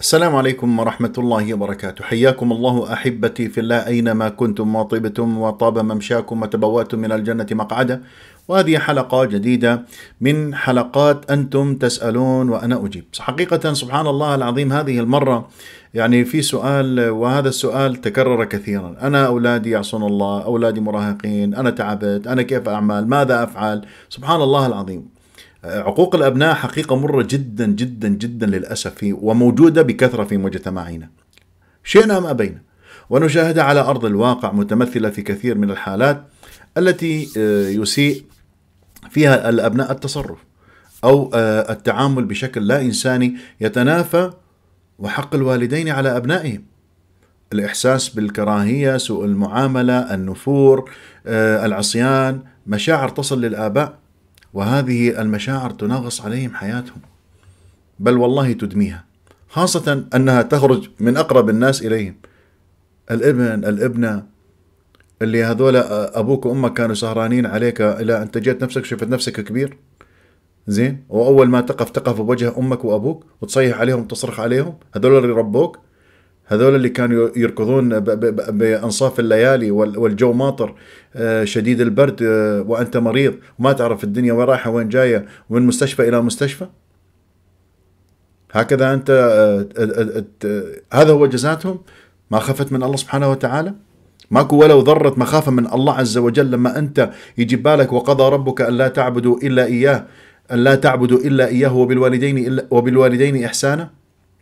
السلام عليكم ورحمة الله وبركاته حياكم الله أحبتي في الله أينما كنتم وطبتم وطاب ممشاكم وتبوأتم من الجنة مقعدا وهذه حلقة جديدة من حلقات أنتم تسألون وأنا أجيب حقيقة سبحان الله العظيم هذه المرة يعني في سؤال وهذا السؤال تكرر كثيرا أنا أولادي يعصون الله أولادي مراهقين أنا تعبت أنا كيف أعمل ماذا أفعل سبحان الله العظيم عقوق الابناء حقيقه مره جدا جدا جدا للاسف وموجوده بكثره في مجتمعنا. شئنا ام ابينا. ونشاهدها على ارض الواقع متمثله في كثير من الحالات التي آه، يسيء فيها الابناء التصرف او آه، التعامل بشكل لا انساني يتنافى وحق الوالدين على ابنائهم. الاحساس بالكراهيه، سوء المعامله، النفور، آه، العصيان، مشاعر تصل للاباء وهذه المشاعر تنغص عليهم حياتهم بل والله تدميها خاصة أنها تخرج من أقرب الناس إليهم الابن الابنة اللي هذول أبوك وأمك كانوا سهرانين عليك إلى أن تجد نفسك شفت نفسك كبير زين وأول ما تقف تقف بوجه أمك وأبوك وتصيح عليهم تصرخ عليهم هذول اللي ربوك هذول اللي كانوا يركضون بأنصاف الليالي والجو ماطر آه، شديد البرد آه، وأنت مريض وما تعرف الدنيا وين رايحة وين جاية ومن مستشفى إلى مستشفى هكذا أنت آه، هذا هو جزاتهم ما خفت من الله سبحانه وتعالى ماكو ولو ذرة مخافة من الله عز وجل لما أنت يجي بالك وقضى ربك أن لا تعبدوا إلا إياه أن لا تعبدوا إلا إياه وبالوالدين إلا وبالوالدين إحسانا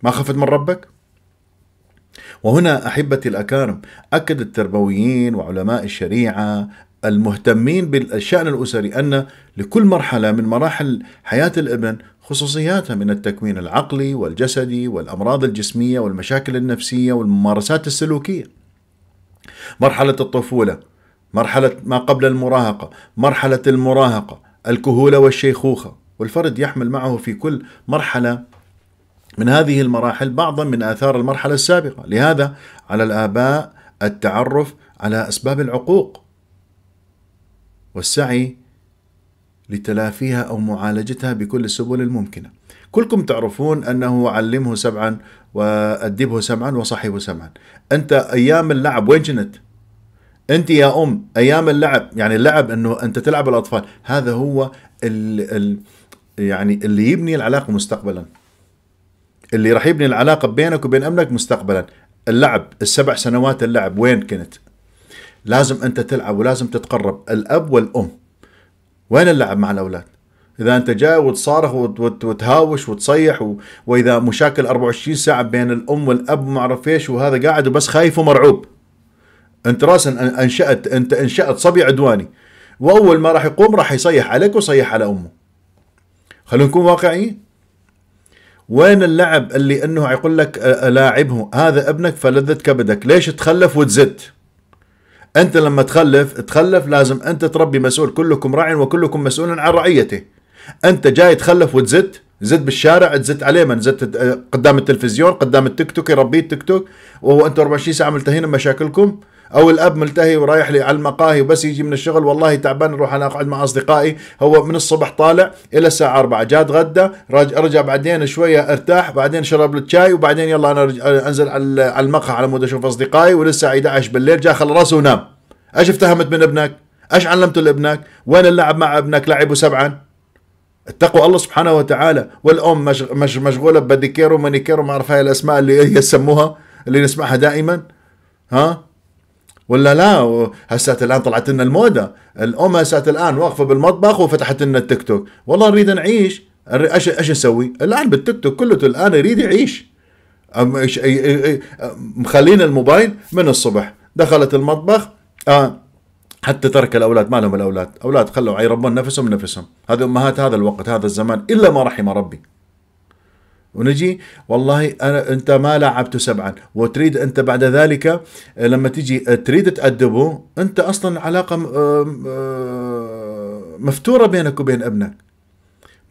ما خفت من ربك؟ وهنا أحبتي الأكارم أكد التربويين وعلماء الشريعة المهتمين بالشأن الأسري أن لكل مرحلة من مراحل حياة الابن خصوصياتها من التكوين العقلي والجسدي والأمراض الجسمية والمشاكل النفسية والممارسات السلوكية مرحلة الطفولة مرحلة ما قبل المراهقة مرحلة المراهقة الكهولة والشيخوخة والفرد يحمل معه في كل مرحلة من هذه المراحل بعضا من آثار المرحلة السابقة لهذا على الآباء التعرف على أسباب العقوق والسعي لتلافيها أو معالجتها بكل السبل الممكنة كلكم تعرفون أنه علمه سبعا وأدبه سبعا وصحبه سبعا أنت أيام اللعب وين جنت؟ انت يا ام ايام اللعب يعني اللعب انه انت تلعب الاطفال هذا هو الـ الـ يعني اللي يبني العلاقه مستقبلا اللي راح يبني العلاقه بينك وبين ابنك مستقبلا اللعب السبع سنوات اللعب وين كنت لازم انت تلعب ولازم تتقرب الاب والام وين اللعب مع الاولاد اذا انت جاي وتصارخ وتهاوش وتصيح و... واذا مشاكل 24 ساعه بين الام والاب ما اعرف ايش وهذا قاعد وبس خايف ومرعوب انت راسا انشات انت انشات صبي عدواني واول ما راح يقوم راح يصيح عليك ويصيح على امه خلونا نكون واقعيين وين اللعب اللي انه يقول لك آه، آه، لاعبه هذا ابنك فلذة كبدك ليش تخلف وتزت انت لما تخلف تخلف لازم انت تربي مسؤول كلكم راع وكلكم مسؤول عن رعيته انت جاي تخلف وتزت زد بالشارع تزت عليه من زت آه، قدام التلفزيون قدام التيك توك يربيه التيك توك وهو انت 24 ساعه ملتهين بمشاكلكم او الاب ملتهي ورايح لي على المقاهي وبس يجي من الشغل والله تعبان اروح انا اقعد مع اصدقائي هو من الصبح طالع الى الساعه 4 جاء اتغدى رجع بعدين شويه ارتاح بعدين شرب الشاي وبعدين يلا انا انزل على المقهى على مود اشوف اصدقائي وللساعه 11 بالليل جاء خل راسه ونام ايش افتهمت من ابنك؟ ايش علمته لابنك؟ وين اللعب مع ابنك لعبه سبعا؟ اتقوا الله سبحانه وتعالى والام مش مشغوله بباديكير ومانيكير وما اعرف هاي الاسماء اللي يسموها اللي نسمعها دائما ها ولا لا هسات الان طلعت لنا الموده الام هسات الان واقفه بالمطبخ وفتحت لنا التيك توك والله نريد نعيش ايش ايش اسوي الان بالتيك توك كله الان يريد يعيش مخلين الموبايل من الصبح دخلت المطبخ آه حتى ترك الاولاد ما لهم الاولاد اولاد خلوا يربون نفسهم نفسهم هذه امهات هذا الوقت هذا الزمان الا ما رحم ربي ونجي والله أنا انت ما لعبته سبعا وتريد انت بعد ذلك آه، لما تجي آه، تريد تأدبه انت اصلا علاقه مفتوره بينك وبين ابنك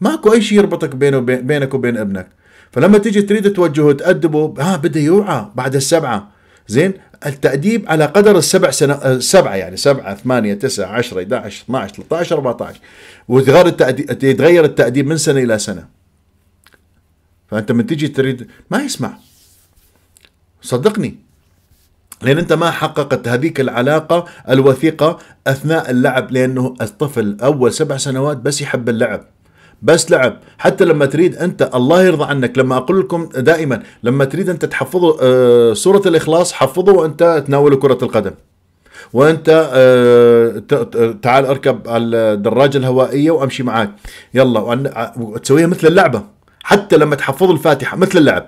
ماكو اي شيء يربطك بينه بينك وبين ابنك فلما تجي تريد توجهه تأدبه ها بده يوعى بعد السبعه زين التأديب على قدر السبع سنة آه، سبعة يعني سبعة ثمانية تسعة 10 11 12 13 14 وتغير التأديب يتغير التأديب من سنة إلى سنة فانت من تيجي تريد ما يسمع صدقني لان انت ما حققت هذيك العلاقه الوثيقه اثناء اللعب لانه الطفل اول سبع سنوات بس يحب اللعب بس لعب حتى لما تريد انت الله يرضى عنك لما اقول لكم دائما لما تريد انت تحفظوا آه، سوره الاخلاص حفظوا وانت تناولوا كره القدم وانت آه، تعال اركب على الدراجه الهوائيه وامشي معاك يلا آه، وتسويها مثل اللعبه حتى لما تحفظ الفاتحه مثل اللعب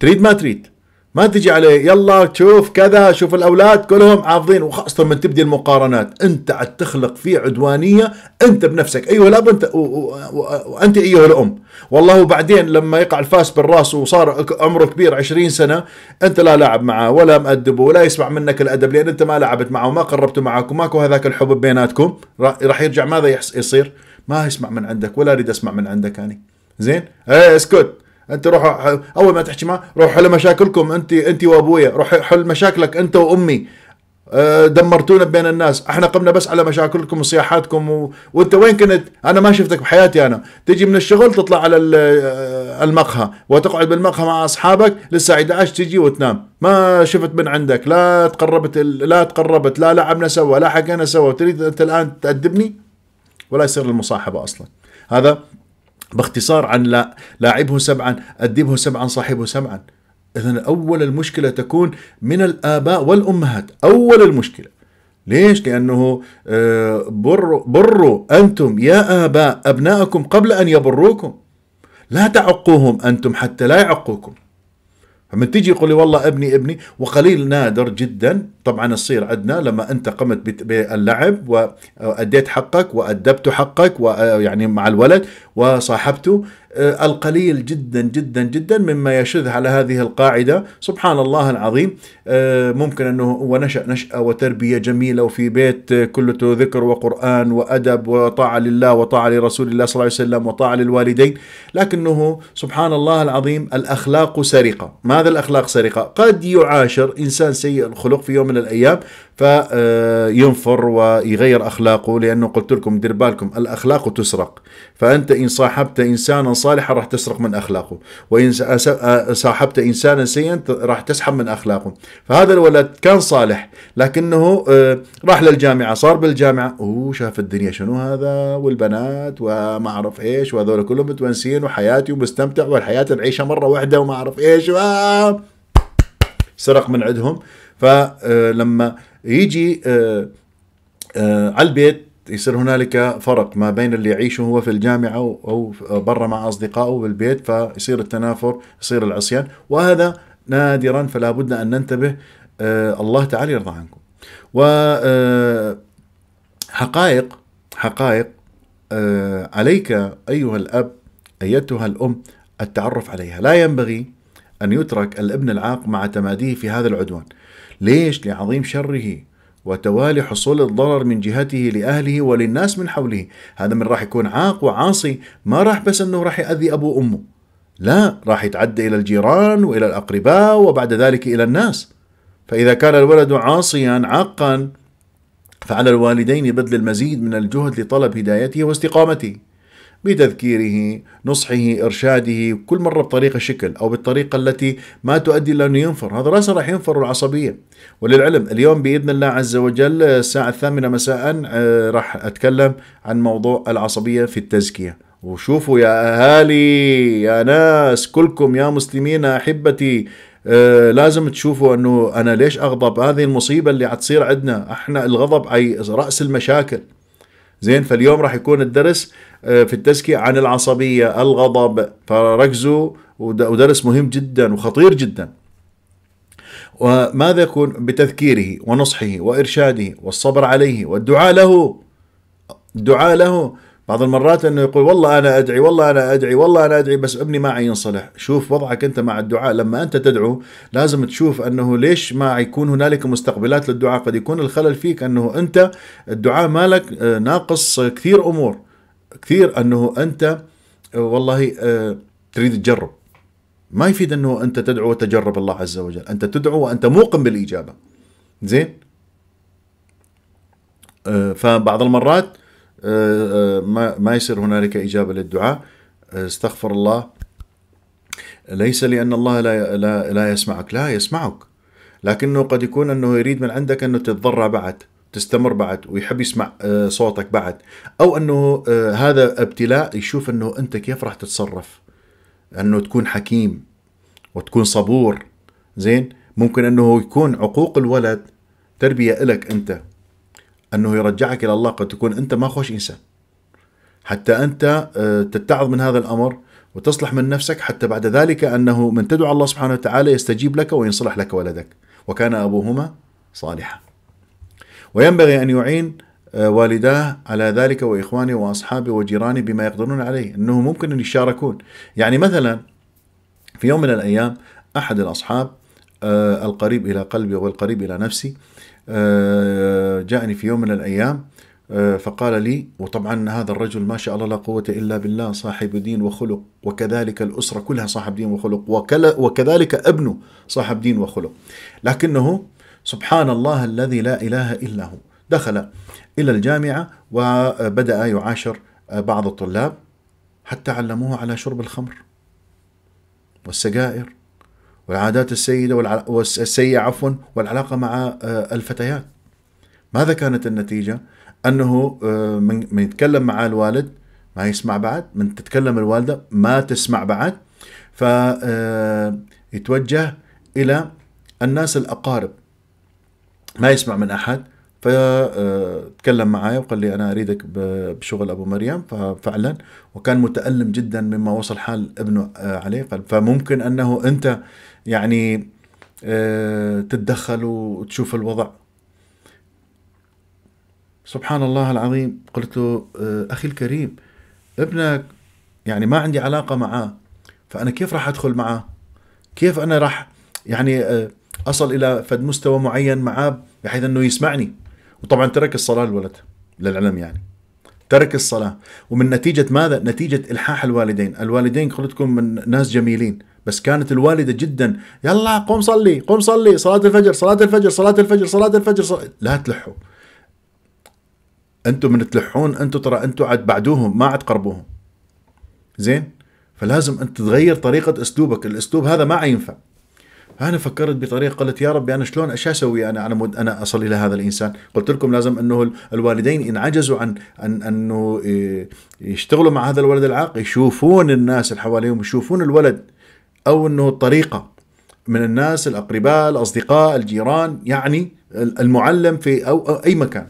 تريد ما تريد ما تجي عليه يلا شوف كذا شوف الاولاد كلهم حافظين وخاصه من تبدي المقارنات انت عاد تخلق في عدوانيه انت بنفسك ايها الاب انت وانت ايها الام والله وبعدين لما يقع الفاس بالراس وصار عمره كبير 20 سنه انت لا لاعب معه ولا مأدبه ولا يسمع منك الادب لان انت ما لعبت معه وما قربت معك وماكو هذاك الحب بيناتكم راح يرجع ماذا يصير؟ ما اسمع من عندك ولا اريد اسمع من عندك انا زين ايه اسكت انت روح اول ما تحكي ما روح حل مشاكلكم انت انت وابويا روح حل مشاكلك انت وامي إيه، دمرتونا بين الناس احنا قمنا بس على مشاكلكم وصياحاتكم و... وانت وين كنت انا ما شفتك بحياتي انا تجي من الشغل تطلع على المقهى وتقعد بالمقهى مع اصحابك للساعه 11 تجي وتنام ما شفت من عندك لا تقربت لا تقربت لا لعبنا سوا لا حكينا سوا تريد انت الان تأدبني ولا يصير المصاحبة أصلا هذا باختصار عن لا لاعبه سبعا أدبه سبعا صاحبه سبعا إذا أول المشكلة تكون من الآباء والأمهات أول المشكلة ليش؟ لأنه آه، بروا, بروا أنتم يا آباء أبنائكم قبل أن يبروكم لا تعقوهم أنتم حتى لا يعقوكم فمن تجي يقول لي والله ابني ابني وقليل نادر جدا طبعا تصير عندنا لما انت قمت باللعب واديت حقك وادبت حقك ويعني مع الولد وصاحبته آه، القليل جدا جدا جدا مما يشذ على هذه القاعده سبحان الله العظيم آه، ممكن انه ونشا نشاه وتربيه جميله وفي بيت كله ذكر وقران وادب وطاعه لله وطاعه لرسول الله صلى الله عليه وسلم وطاعه للوالدين لكنه سبحان الله العظيم الاخلاق سرقه ماذا الاخلاق سرقه قد يعاشر انسان سيء الخلق في يوم من الايام فينفر ويغير اخلاقه لانه قلت لكم دير بالكم الاخلاق تسرق فانت ان صاحبت انسانا صالحا راح تسرق من اخلاقه وان صاحبت انسانا سيئا راح تسحب من اخلاقه فهذا الولد كان صالح لكنه آه، راح للجامعه صار بالجامعه وشاف الدنيا شنو هذا والبنات وما اعرف ايش وهذول كلهم متونسين وحياتي ومستمتع والحياه نعيشها مره واحده وما اعرف ايش و... سرق من عندهم فلما يجي آه، آه، على البيت يصير هنالك فرق ما بين اللي يعيشه هو في الجامعة أو برا مع أصدقائه بالبيت فيصير التنافر يصير العصيان وهذا نادرا فلا بد أن ننتبه آه، الله تعالى يرضى عنكم وحقائق حقائق عليك أيها الأب أيتها الأم التعرف عليها لا ينبغي أن يترك الابن العاق مع تماديه في هذا العدوان ليش لعظيم شره وتوالي حصول الضرر من جهته لأهله وللناس من حوله هذا من راح يكون عاق وعاصي ما راح بس أنه راح يأذي أبو أمه لا راح يتعدى إلى الجيران وإلى الأقرباء وبعد ذلك إلى الناس فإذا كان الولد عاصيا عاقا فعلى الوالدين بذل المزيد من الجهد لطلب هدايته واستقامته بتذكيره نصحه إرشاده كل مرة بطريقة شكل أو بالطريقة التي ما تؤدي إلى أنه ينفر هذا رأسا راح ينفر العصبية وللعلم اليوم بإذن الله عز وجل الساعة الثامنة مساء آه، راح أتكلم عن موضوع العصبية في التزكية وشوفوا يا اهالي يا ناس كلكم يا مسلمين احبتي آه لازم تشوفوا انه انا ليش اغضب هذه المصيبه اللي عتصير عندنا احنا الغضب اي راس المشاكل زين فاليوم راح يكون الدرس آه، في التزكية عن العصبية الغضب فركزوا ودرس مهم جدا وخطير جدا وماذا يكون بتذكيره ونصحه وإرشاده والصبر عليه والدعاء له الدعاء له بعض المرات انه يقول والله انا ادعي والله انا ادعي والله انا ادعي بس ابني ما صلح شوف وضعك انت مع الدعاء لما انت تدعو لازم تشوف انه ليش ما يكون هنالك مستقبلات للدعاء، قد يكون الخلل فيك انه انت الدعاء مالك آه، ناقص كثير امور كثير انه انت آه، والله آه، تريد تجرب ما يفيد انه انت تدعو وتجرب الله عز وجل، انت تدعو وانت موقن بالاجابه. زين؟ فبعض المرات ما ما يصير هنالك اجابه للدعاء استغفر الله ليس لان الله لا لا, لا يسمعك لا يسمعك لكنه قد يكون انه يريد من عندك انه تتضرع بعد تستمر بعد ويحب يسمع آه، صوتك بعد او انه آه، هذا ابتلاء يشوف انه انت كيف راح تتصرف انه تكون حكيم وتكون صبور زين ممكن انه يكون عقوق الولد تربيه الك انت أنه يرجعك إلى الله قد تكون أنت ما خوش إنسان حتى أنت آه، تتعظ من هذا الأمر وتصلح من نفسك حتى بعد ذلك أنه من تدعو الله سبحانه وتعالى يستجيب لك وينصلح لك ولدك وكان أبوهما صالحا وينبغي أن يعين آه، والداه على ذلك وإخواني وأصحابي وجيراني بما يقدرون عليه أنه ممكن أن يشاركون يعني مثلا في يوم من الأيام أحد الأصحاب آه، القريب إلى قلبي والقريب إلى نفسي آه، جاءني في يوم من الأيام آه، فقال لي وطبعا هذا الرجل ما شاء الله لا قوة إلا بالله صاحب دين وخلق وكذلك الأسرة كلها صاحب دين وخلق وكذلك ابنه صاحب دين وخلق لكنه سبحان الله الذي لا إله إلا هو دخل إلى الجامعة وبدأ يعاشر بعض الطلاب حتى علموه على شرب الخمر والسجائر والعادات السيدة والع... والسيئة عفوا والعلاقة مع آه، الفتيات ماذا كانت النتيجة؟ أنه آه، من يتكلم مع الوالد ما يسمع بعد من تتكلم الوالدة ما تسمع بعد فيتوجه آه، إلى الناس الأقارب ما يسمع من أحد فتكلم معايا وقال لي انا اريدك بشغل ابو مريم ففعلا وكان متالم جدا مما وصل حال ابنه عليه قال فممكن انه انت يعني آه، تتدخل وتشوف الوضع سبحان الله العظيم قلت له آه، أخي الكريم ابنك يعني ما عندي علاقة معاه فأنا كيف راح أدخل معاه كيف أنا راح يعني آه، أصل إلى فد مستوى معين معاه بحيث أنه يسمعني وطبعا ترك الصلاة الولد للعلم يعني ترك الصلاة ومن نتيجة ماذا؟ نتيجة إلحاح الوالدين الوالدين لكم من ناس جميلين بس كانت الوالدة جدا يلا قم صلي قم صلي صلاة الفجر صلاة الفجر صلاة الفجر صلاة الفجر صلاة لا تلحوا انتم من تلحون انتم ترى انتم عاد بعدوهم ما عاد قربوهم زين فلازم انت تغير طريقة اسلوبك الاسلوب هذا ما ينفع فانا فكرت بطريقه قلت يا ربي انا شلون ايش اسوي انا على مود انا اصلي لهذا الانسان قلت لكم لازم انه الوالدين ان عجزوا عن ان انه إيه، يشتغلوا مع هذا الولد العاق يشوفون الناس اللي حواليهم يشوفون الولد أو أنه طريقة من الناس الأقرباء الأصدقاء الجيران يعني المعلم في أو, أي مكان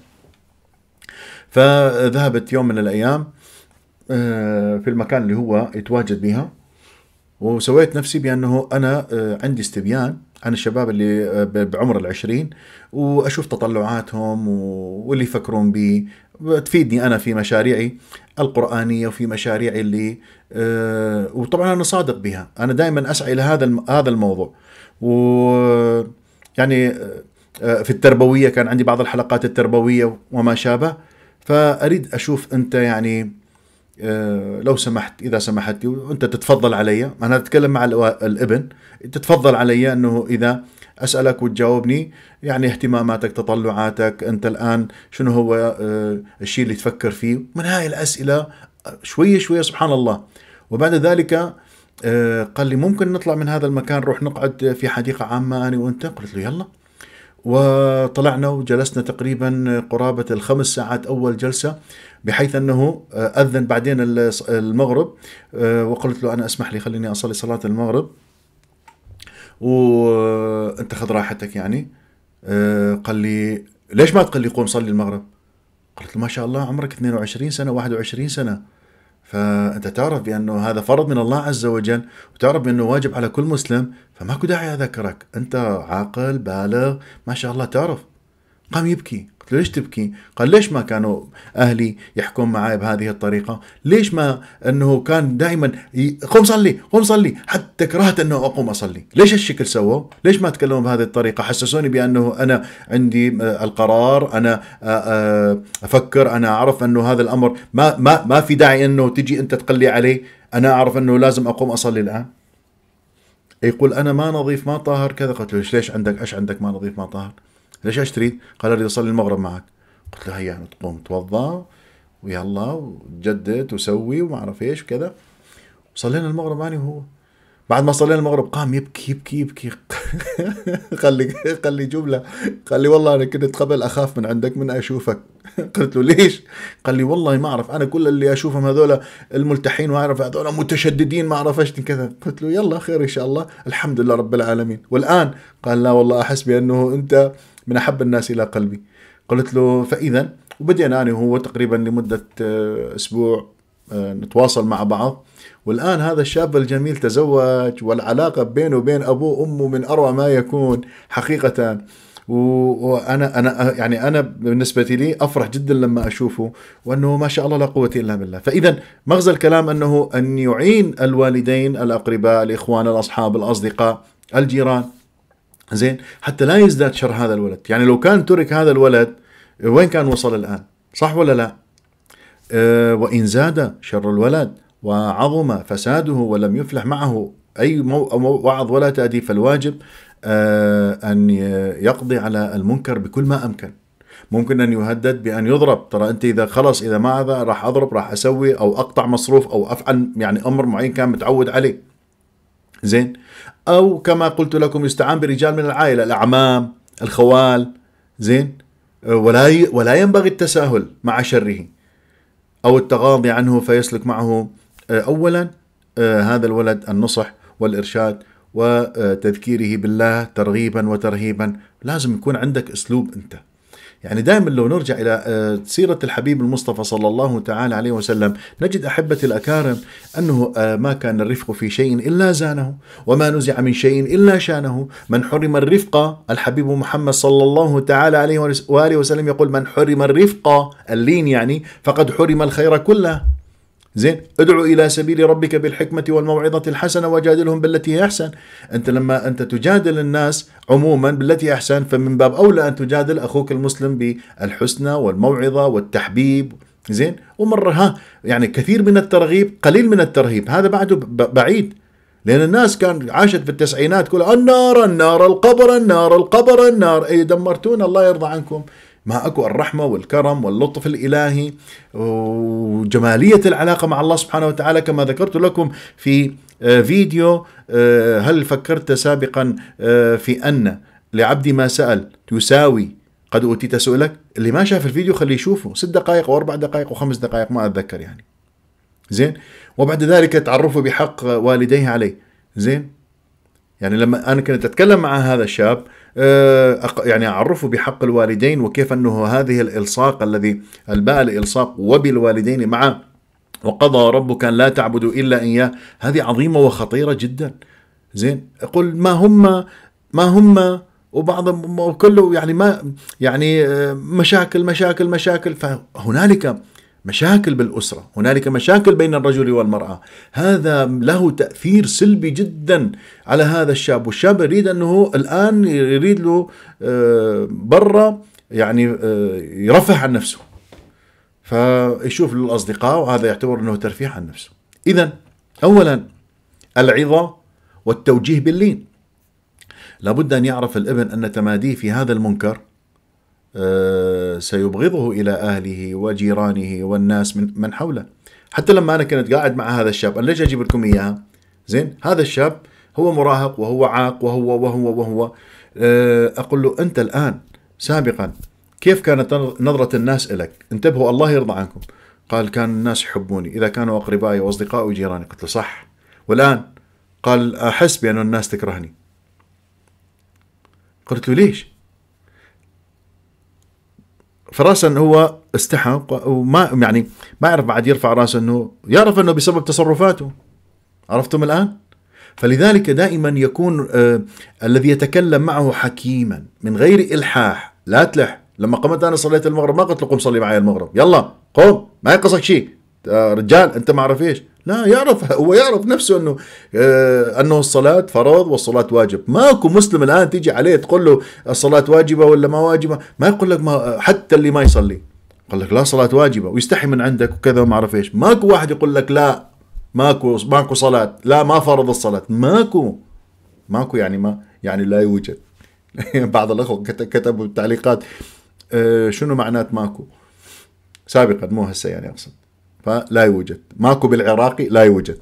فذهبت يوم من الأيام آه، في المكان اللي هو يتواجد بها وسويت نفسي بأنه أنا آه، عندي استبيان عن الشباب اللي آه، بعمر العشرين وأشوف تطلعاتهم واللي يفكرون به تفيدني انا في مشاريعي القرانيه وفي مشاريعي اللي أه وطبعا انا صادق بها انا دائما اسعى الى هذا هذا الموضوع و يعني آه، في التربويه كان عندي بعض الحلقات التربويه وما شابه فاريد اشوف انت يعني آه، لو سمحت اذا سمحت وانت تتفضل علي انا اتكلم مع الابن تتفضل علي انه اذا اسالك وتجاوبني يعني اهتماماتك تطلعاتك انت الان شنو هو آه، الشيء اللي تفكر فيه من هاي الاسئله آه، شويه شويه سبحان الله وبعد ذلك آه، قال لي ممكن نطلع من هذا المكان نروح نقعد في حديقه عامه انا وانت قلت له يلا وطلعنا وجلسنا تقريبا قرابة الخمس ساعات أول جلسة بحيث أنه أذن بعدين المغرب وقلت له أنا أسمح لي خليني أصلي صلاة المغرب وانت خذ راحتك يعني آه، قال لي ليش ما تقول لي قوم صلي المغرب قلت له ما شاء الله عمرك 22 سنه 21 سنه فانت تعرف بانه هذا فرض من الله عز وجل وتعرف بانه واجب على كل مسلم فماكو داعي اذكرك انت عاقل بالغ ما شاء الله تعرف قام يبكي قلت له ليش تبكي؟ قال ليش ما كانوا اهلي يحكون معي بهذه الطريقه؟ ليش ما انه كان دائما ي... صلي قوم صلي حتى كرهت انه اقوم اصلي، ليش هالشكل سووا؟ ليش ما تكلموا بهذه الطريقه؟ حسسوني بانه انا عندي القرار، انا آه، آه، افكر، انا اعرف انه هذا الامر ما ما ما في داعي انه تجي انت تقلي عليه، انا اعرف انه لازم اقوم اصلي الان. يقول انا ما نظيف ما طاهر كذا قلت له ليش عندك ايش عندك ما نظيف ما طاهر؟ ليش اشتري؟ قال اريد اصلي المغرب معك قلت له هيا تقوم توضا ويلا وجدد وسوي وما اعرف ايش وكذا وصلينا المغرب انا وهو بعد ما صلينا المغرب قام يبكي يبكي يبكي قال لي قال لي جمله قال لي والله انا كنت قبل اخاف من عندك من اشوفك قلت له ليش؟ قال لي والله ما اعرف انا كل اللي اشوفهم هذول الملتحين واعرف هذول متشددين ما اعرف ايش كذا قلت له يلا خير ان شاء الله الحمد لله رب العالمين والان قال لا والله احس بانه انت من أحب الناس إلى قلبي قلت له فإذا وبدينا أنا وهو تقريبا لمدة آه، أسبوع آه، نتواصل مع بعض والآن هذا الشاب الجميل تزوج والعلاقة بينه وبين أبوه وأمه من أروع ما يكون حقيقة وانا انا يعني انا بالنسبه لي افرح جدا لما اشوفه وانه ما شاء الله لا قوه الا بالله، فاذا مغزى الكلام انه ان يعين الوالدين الاقرباء الاخوان الاصحاب الاصدقاء الجيران زين حتى لا يزداد شر هذا الولد يعني لو كان ترك هذا الولد وين كان وصل الآن صح ولا لا أه وإن زاد شر الولد وعظم فساده ولم يفلح معه أي وعظ ولا تأديب فالواجب أه أن يقضي على المنكر بكل ما أمكن ممكن ان يهدد بان يضرب ترى انت اذا خلص اذا ما هذا راح اضرب راح اسوي او اقطع مصروف او افعل يعني امر معين كان متعود عليه زين أو كما قلت لكم يستعان برجال من العائلة الأعمام الخوال زين ولا ولا ينبغي التساهل مع شره أو التغاضي عنه فيسلك معه آه، أولا آه، هذا الولد النصح والإرشاد وتذكيره بالله ترغيبا وترهيبا لازم يكون عندك أسلوب أنت يعني دائما لو نرجع إلى آه، سيرة الحبيب المصطفى صلى الله تعالى عليه وسلم نجد أحبتي الأكارم أنه آه، ما كان الرفق في شيء إلا زانه وما نزع من شيء إلا شانه من حرم الرفق الحبيب محمد صلى الله تعالى عليه وآله وسلم يقول من حرم الرفق اللين يعني فقد حرم الخير كله زين ادعو الى سبيل ربك بالحكمه والموعظه الحسنه وجادلهم بالتي هي احسن انت لما انت تجادل الناس عموما بالتي احسن فمن باب اولى ان تجادل اخوك المسلم بالحسنى والموعظه والتحبيب زين ومره ها يعني كثير من الترغيب قليل من الترهيب هذا بعده بعيد لان الناس كان عاشت في التسعينات كلها النار النار القبر النار القبر النار اي دمرتونا الله يرضى عنكم ما اكو الرحمه والكرم واللطف الالهي وجماليه العلاقه مع الله سبحانه وتعالى كما ذكرت لكم في آه، فيديو آه، هل فكرت سابقا آه، في ان لعبدي ما سال يساوي قد اوتيت سؤلك اللي ما شاف الفيديو خليه يشوفه ست دقائق واربع دقائق وخمس دقائق ما اتذكر يعني زين وبعد ذلك تعرفوا بحق والديه عليه زين يعني لما انا كنت اتكلم مع هذا الشاب آه، يعني أعرفه بحق الوالدين وكيف أنه هذه الإلصاق الذي الباء الإلصاق وبالوالدين مع وقضى ربك أن لا تعبدوا إلا إياه هذه عظيمة وخطيرة جدا زين قل ما هم ما هم وبعض كله يعني ما يعني آه، مشاكل مشاكل مشاكل فهنالك مشاكل بالاسره، هنالك مشاكل بين الرجل والمراه، هذا له تاثير سلبي جدا على هذا الشاب، والشاب يريد انه الان يريد له آه، برا يعني آه، يرفه عن نفسه. فيشوف الاصدقاء وهذا يعتبر انه ترفيه عن نفسه. اذا اولا العظه والتوجيه باللين. لابد ان يعرف الابن ان تماديه في هذا المنكر آه، سيبغضه إلى أهله وجيرانه والناس من, من حوله حتى لما أنا كنت قاعد مع هذا الشاب أنا ليش أجيب لكم إياها زين هذا الشاب هو مراهق وهو عاق وهو وهو وهو آه، أقول له أنت الآن سابقا كيف كانت نظرة الناس إلك انتبهوا الله يرضى عنكم قال كان الناس يحبوني إذا كانوا أقربائي وأصدقائي وجيراني قلت له صح والآن قال أحس بأن الناس تكرهني قلت له ليش فراسا هو استحق وما يعني ما يعرف بعد يرفع راسه انه يعرف انه بسبب تصرفاته عرفتم الان؟ فلذلك دائما يكون آه الذي يتكلم معه حكيما من غير الحاح لا تلح لما قمت انا صليت المغرب ما قلت له قم صلي معي المغرب يلا قم ما ينقصك شيء آه رجال انت ما عرف ايش لا يعرف هو يعرف نفسه انه آه انه الصلاه فرض والصلاه واجب ماكو مسلم الان تيجي عليه تقول له الصلاه واجبه ولا ما واجبه ما يقول لك ما حتى اللي ما يصلي قال لك لا صلاه واجبه ويستحي من عندك وكذا وما اعرف ايش ماكو واحد يقول لك لا ماكو ماكو صلاه لا ما فرض الصلاه ماكو ماكو يعني ما يعني لا يوجد بعض الاخوه كتبوا التعليقات آه شنو معنات ماكو سابقا مو هسه يعني اقصد فلا يوجد ماكو بالعراقي لا يوجد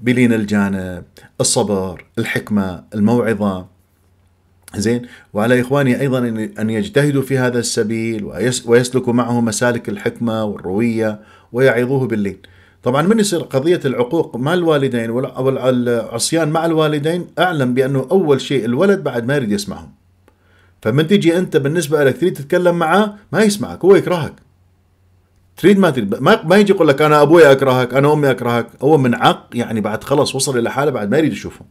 بلين الجانب الصبر الحكمة الموعظة زين وعلى إخواني أيضا أن يجتهدوا في هذا السبيل ويسلكوا معه مسالك الحكمة والروية ويعظوه باللين طبعا من يصير قضية العقوق مع الوالدين والعصيان مع الوالدين أعلم بأنه أول شيء الولد بعد ما يريد يسمعهم فمن تجي أنت بالنسبة لك تريد تتكلم معه ما يسمعك هو يكرهك تريد ما تريد ما, ما يجي يقول لك انا ابوي اكرهك انا امي اكرهك هو من عق يعني بعد خلص وصل الى حاله بعد ما يريد يشوفهم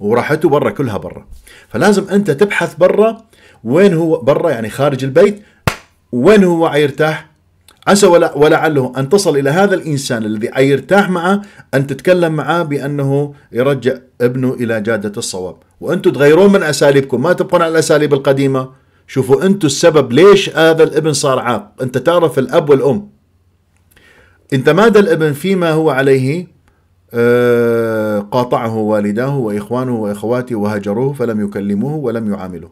وراحته برا كلها برا فلازم انت تبحث برا وين هو برا يعني خارج البيت وين هو عيرتاح عسى ولا ولعله ان تصل الى هذا الانسان الذي عيرتاح معه ان تتكلم معه بانه يرجع ابنه الى جاده الصواب وانتم تغيرون من اساليبكم ما تبقون على الاساليب القديمه شوفوا انتم السبب ليش هذا الابن صار عاق انت تعرف الاب والام إن تمادى الابن فيما هو عليه آه، قاطعه والداه وإخوانه وإخواته وهجروه فلم يكلموه ولم يعاملوه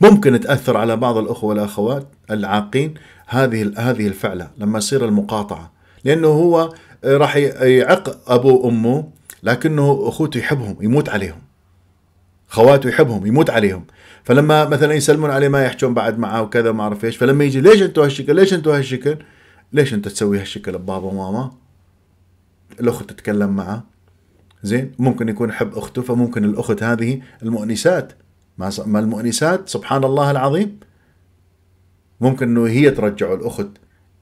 ممكن تأثر على بعض الأخوة والأخوات العاقين هذه هذه الفعلة لما يصير المقاطعة لأنه هو آه، راح يعق أبوه وأمه لكنه أخوته يحبهم يموت عليهم خواته يحبهم يموت عليهم فلما مثلا يسلمون عليه ما يحجون بعد معه وكذا ما اعرف ايش فلما يجي ليش انتوا هالشكل ليش انتوا هالشكل ليش انت تسوي هالشكل ببابا وماما الاخت تتكلم معه زين ممكن يكون حب اخته فممكن الاخت هذه المؤنسات ما المؤنسات سبحان الله العظيم ممكن انه هي ترجع الاخت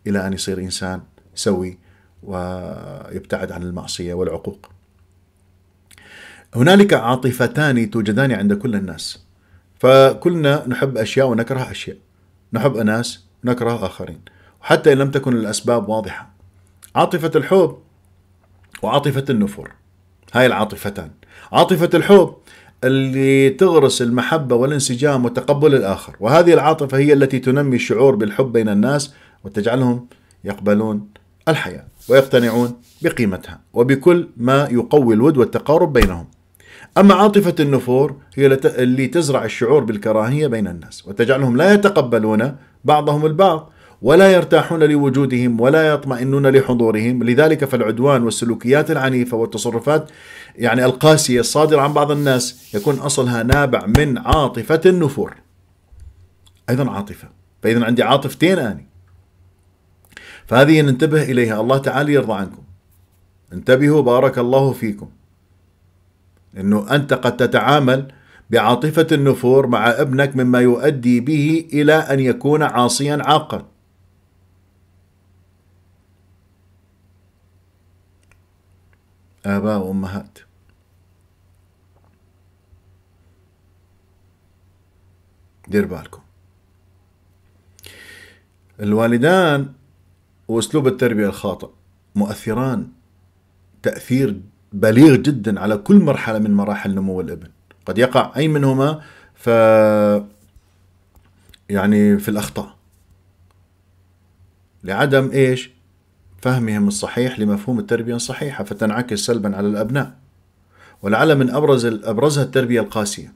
الى ان يصير انسان سوي ويبتعد عن المعصيه والعقوق. هنالك عاطفتان توجدان عند كل الناس. فكلنا نحب اشياء ونكره اشياء. نحب اناس ونكره اخرين. حتى إن لم تكن الأسباب واضحة عاطفة الحب وعاطفة النفور هاي العاطفتان عاطفة الحب اللي تغرس المحبة والانسجام وتقبل الآخر وهذه العاطفة هي التي تنمي الشعور بالحب بين الناس وتجعلهم يقبلون الحياة ويقتنعون بقيمتها وبكل ما يقوي الود والتقارب بينهم أما عاطفة النفور هي اللي تزرع الشعور بالكراهية بين الناس وتجعلهم لا يتقبلون بعضهم البعض ولا يرتاحون لوجودهم ولا يطمئنون لحضورهم لذلك فالعدوان والسلوكيات العنيفة والتصرفات يعني القاسية الصادرة عن بعض الناس يكون أصلها نابع من عاطفة النفور أيضا عاطفة فإذا عندي عاطفتين أني فهذه ننتبه إليها الله تعالى يرضى عنكم انتبهوا بارك الله فيكم أنه أنت قد تتعامل بعاطفة النفور مع ابنك مما يؤدي به إلى أن يكون عاصيا عاقا آباء وأمهات دير بالكم الوالدان وأسلوب التربية الخاطئ مؤثران تأثير بليغ جدا على كل مرحلة من مراحل نمو الابن قد يقع أي منهما ف يعني في الأخطاء لعدم إيش فهمهم الصحيح لمفهوم التربية الصحيحة فتنعكس سلبا على الأبناء ولعل من أبرز أبرزها التربية القاسية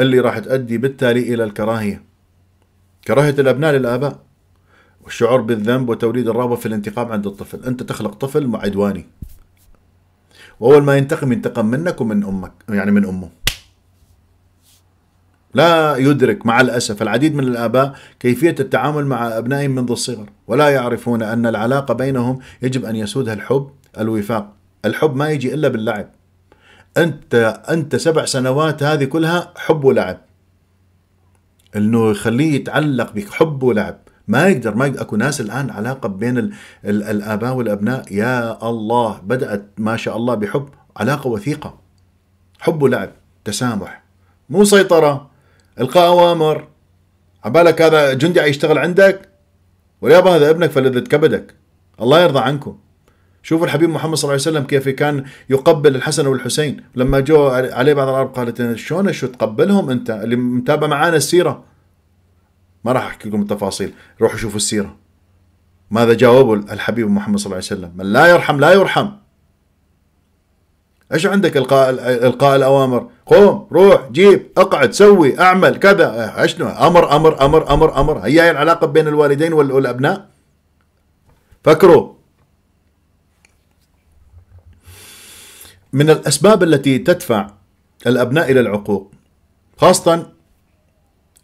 اللي راح تؤدي بالتالي إلى الكراهية كراهية الأبناء للآباء والشعور بالذنب وتوليد الرغبة في الانتقام عند الطفل أنت تخلق طفل عدواني وأول ما ينتقم ينتقم منك ومن أمك يعني من أمه لا يدرك مع الأسف العديد من الآباء كيفية التعامل مع أبنائهم منذ الصغر ولا يعرفون أن العلاقة بينهم يجب أن يسودها الحب الوفاق الحب ما يجي إلا باللعب أنت أنت سبع سنوات هذه كلها حب ولعب انه يخليه يتعلق بحب ولعب ما يقدر ما يقدر اكو ناس الان علاقه بين الـ الـ الاباء والابناء يا الله بدات ما شاء الله بحب علاقه وثيقه حب ولعب تسامح مو سيطره القى اوامر عبالك هذا جندي يشتغل عندك واليابا هذا ابنك فلذة كبدك الله يرضى عنكم شوفوا الحبيب محمد صلى الله عليه وسلم كيف كان يقبل الحسن والحسين لما جو عليه بعض العرب قالت شلون شو تقبلهم انت اللي متابع معانا السيره ما راح احكي لكم التفاصيل روحوا شوفوا السيره ماذا جاوبوا الحبيب محمد صلى الله عليه وسلم من لا يرحم لا يرحم ايش عندك القاء القاء الاوامر قوم روح جيب اقعد سوي اعمل كذا اشنو إيه، امر امر امر امر امر هي العلاقه بين الوالدين والابناء فكروا من الاسباب التي تدفع الابناء الى العقوق خاصه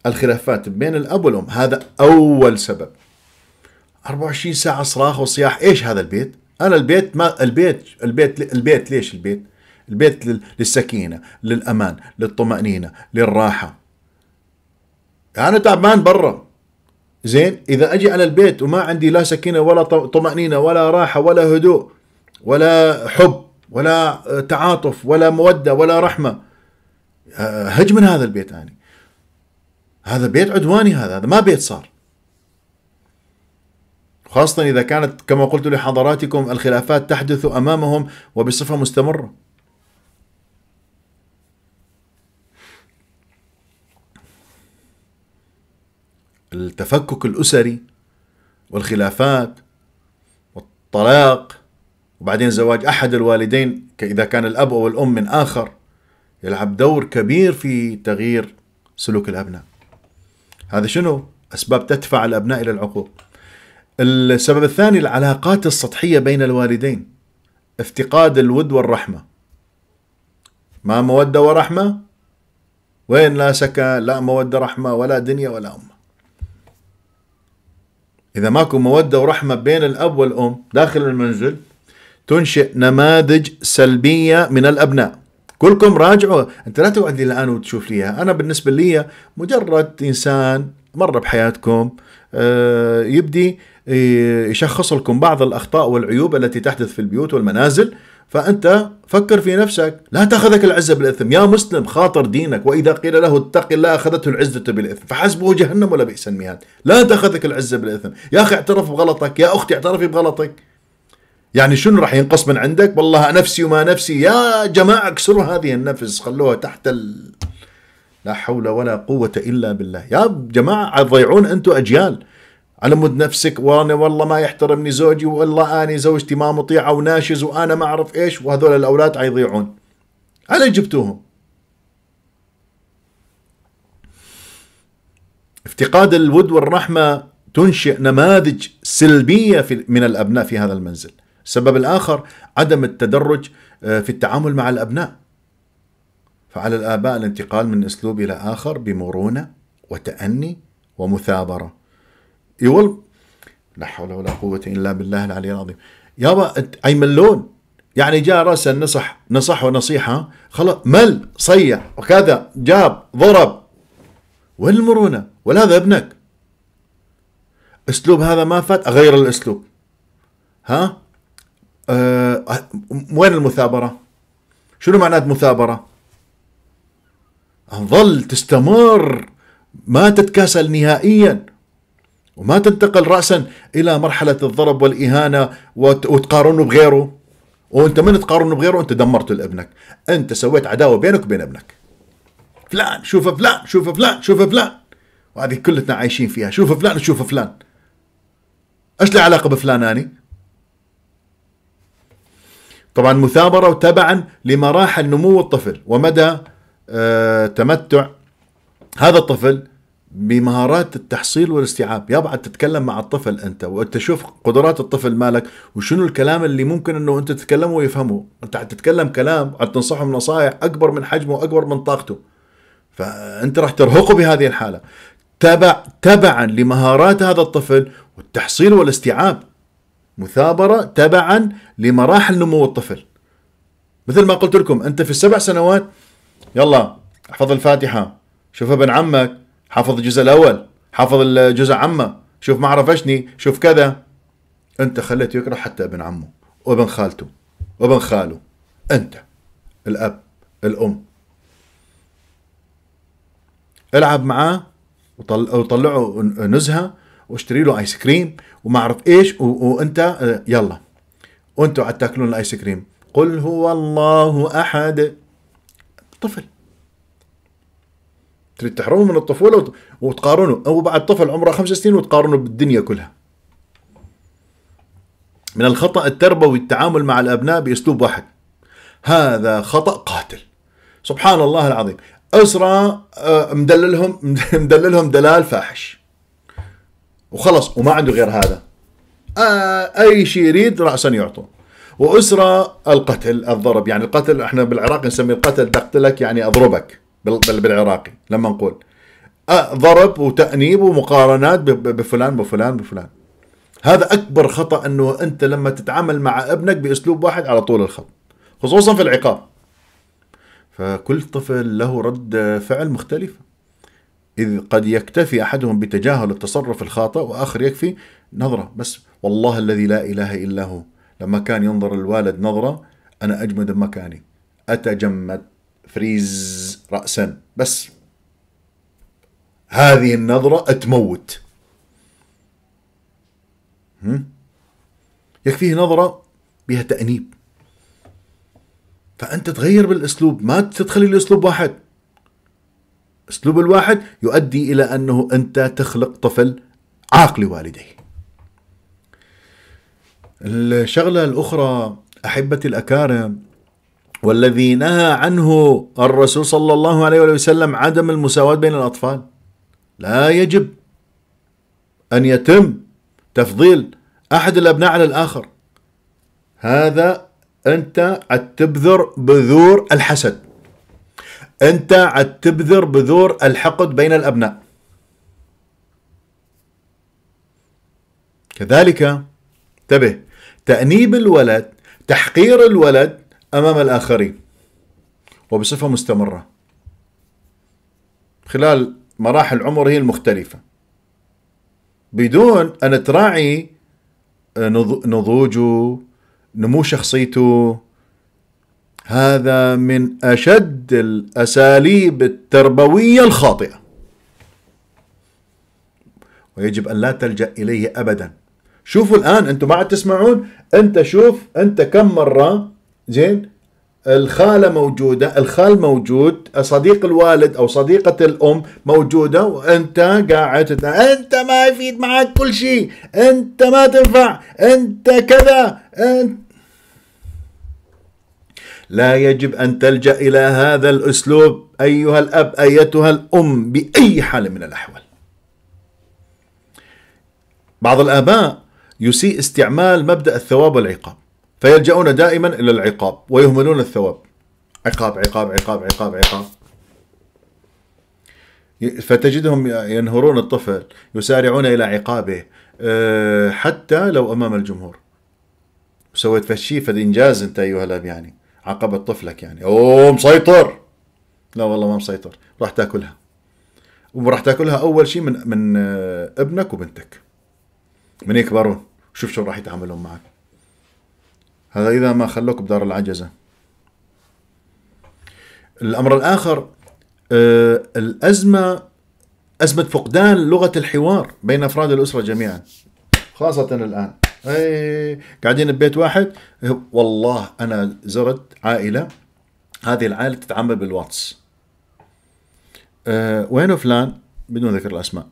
الخلافات بين الاب والام هذا اول سبب 24 ساعه صراخ وصياح ايش هذا البيت انا البيت ما البيت البيت البيت ليش البيت البيت للسكينة للأمان للطمأنينة للراحة يعني أنا تعبان برا زين إذا أجي على البيت وما عندي لا سكينة ولا طمأنينة ولا راحة ولا هدوء ولا حب ولا آه، تعاطف ولا مودة ولا رحمة آه، هج من هذا البيت أنا هذا بيت عدواني هذا هذا ما بيت صار خاصة إذا كانت كما قلت لحضراتكم الخلافات تحدث أمامهم وبصفة مستمرة التفكك الأسري والخلافات والطلاق وبعدين زواج أحد الوالدين إذا كان الأب أو الأم من آخر يلعب دور كبير في تغيير سلوك الأبناء هذا شنو؟ أسباب تدفع الأبناء إلى العقوق السبب الثاني العلاقات السطحية بين الوالدين افتقاد الود والرحمة ما مودة ورحمة وين لا سكن لا مودة رحمة ولا دنيا ولا أمة إذا ماكو مودة ورحمة بين الأب والأم داخل المنزل تنشئ نماذج سلبية من الأبناء كلكم راجعوا أنت لا تقعد لي الآن وتشوف لي أنا بالنسبة لي مجرد إنسان مر بحياتكم آه، يبدي آه، يشخص لكم بعض الأخطاء والعيوب التي تحدث في البيوت والمنازل فأنت فكر في نفسك لا تأخذك العزة بالإثم يا مسلم خاطر دينك وإذا قيل له اتق الله أخذته العزة بالإثم فحسبه جهنم ولا بئس المهاد لا تأخذك العزة بالإثم يا أخي اعترف بغلطك يا أختي اعترفي بغلطك يعني شنو راح ينقص من عندك والله نفسي وما نفسي يا جماعة اكسروا هذه النفس خلوها تحت ال... لا حول ولا قوة إلا بالله يا جماعة ضيعون أنتم أجيال على مود نفسك وانا والله ما يحترمني زوجي والله اني زوجتي ما مطيعه وناشز وانا ما اعرف ايش وهذول الاولاد عيضيعون على جبتوهم افتقاد الود والرحمه تنشئ نماذج سلبيه في من الابناء في هذا المنزل السبب الاخر عدم التدرج آه، في التعامل مع الابناء فعلى الاباء الانتقال من اسلوب الى اخر بمرونه وتاني ومثابره يقول لا حول ولا قوة إلا بالله العلي العظيم يابا أي ملون يعني جاء رأسا نصح نصح ونصيحة خلاص مل صيح وكذا جاب ضرب وين المرونة ولا هذا ابنك اسلوب هذا ما فات اغير الاسلوب ها أه وين المثابرة شنو معنات مثابرة ظل تستمر ما تتكاسل نهائيا وما تنتقل رأسا إلى مرحلة الضرب والإهانة وتقارنه بغيره وانت من تقارنه بغيره انت دمرته لابنك انت سويت عداوه بينك وبين ابنك فلان شوف فلان شوف فلان شوف فلان وهذه كلتنا عايشين فيها شوف فلان شوف فلان ايش له علاقه بفلاناني طبعا مثابره وتبعا لمراحل نمو الطفل ومدى آه، تمتع هذا الطفل بمهارات التحصيل والاستيعاب يا بعد تتكلم مع الطفل انت وتشوف قدرات الطفل مالك وشنو الكلام اللي ممكن انه انت تتكلمه ويفهمه انت تتكلم كلام عاد تنصحه بنصائح اكبر من حجمه واكبر من طاقته فانت راح ترهقه بهذه الحاله تبع تبعا لمهارات هذا الطفل والتحصيل والاستيعاب مثابره تبعا لمراحل نمو الطفل مثل ما قلت لكم انت في السبع سنوات يلا احفظ الفاتحه شوف ابن عمك حافظ الجزء الاول حافظ الجزء عمه شوف ما عرفشني شوف كذا انت خليته يكره حتى ابن عمه وابن خالته وابن خاله انت الاب الام العب معاه وطلعه نزهه واشتري له ايس كريم وما اعرف ايش وانت آه، يلا وانتم عاد تاكلون الايس كريم قل هو الله احد طفل تريد تحرمه من الطفوله وتقارنه او بعد طفل عمره خمس سنين وتقارنه بالدنيا كلها من الخطا التربوي التعامل مع الابناء باسلوب واحد هذا خطا قاتل سبحان الله العظيم أسرة آه، مدللهم مدللهم دلال فاحش وخلص وما عنده غير هذا آه، اي شيء يريد راسا يعطوه واسره القتل الضرب يعني القتل احنا بالعراق نسمي القتل دقتلك يعني اضربك بالعراقي لما نقول ضرب وتأنيب ومقارنات بفلان بفلان بفلان هذا أكبر خطأ أنه أنت لما تتعامل مع ابنك بأسلوب واحد على طول الخط خصوصا في العقاب فكل طفل له رد فعل مختلفة إذ قد يكتفي أحدهم بتجاهل التصرف الخاطئ وآخر يكفي نظرة بس والله الذي لا إله إلا هو لما كان ينظر الوالد نظرة أنا أجمد مكاني أتجمد فريز رأسا بس هذه النظرة تموت يكفيه نظرة بها تأنيب فأنت تغير بالأسلوب ما تدخل الأسلوب واحد أسلوب الواحد يؤدي إلى أنه أنت تخلق طفل عاق لوالديه الشغلة الأخرى أحبتي الأكارم والذي نهى عنه الرسول صلى الله عليه وسلم عدم المساواة بين الأطفال لا يجب أن يتم تفضيل أحد الأبناء على الآخر هذا أنت تبذر بذور الحسد أنت تبذر بذور الحقد بين الأبناء كذلك انتبه تأنيب الولد تحقير الولد امام الاخرين وبصفه مستمره خلال مراحل عمره المختلفه بدون ان تراعي آه، نضوجه نمو شخصيته هذا من اشد الاساليب التربويه الخاطئه ويجب ان لا تلجا اليه ابدا شوفوا الان انتم ما عاد تسمعون انت شوف انت كم مره زين الخالة موجودة الخال موجود صديق الوالد أو صديقة الأم موجودة وأنت قاعد أنت ما يفيد معك كل شيء أنت ما تنفع أنت كذا أنت لا يجب أن تلجأ إلى هذا الأسلوب أيها الأب أيتها الأم بأي حال من الأحوال بعض الآباء يسيء استعمال مبدأ الثواب والعقاب فيلجؤون دائما إلى العقاب ويهملون الثواب عقاب عقاب عقاب عقاب عقاب فتجدهم ينهرون الطفل يسارعون إلى عقابه آه، حتى لو أمام الجمهور سويت فشي فد إنجاز أنت أيها الأب يعني عاقبت طفلك يعني أوه مسيطر لا والله ما مسيطر راح تاكلها وراح تاكلها أول شيء من من آه، ابنك وبنتك من يكبرون شوف شو راح يتعاملون معك هذا إذا ما خلوك بدار العجزة الأمر الآخر آه، الأزمة أزمة فقدان لغة الحوار بين أفراد الأسرة جميعا خاصة الآن أي قاعدين ببيت واحد والله أنا زرت عائلة هذه العائلة تتعامل بالواتس آه، وين فلان بدون ذكر الأسماء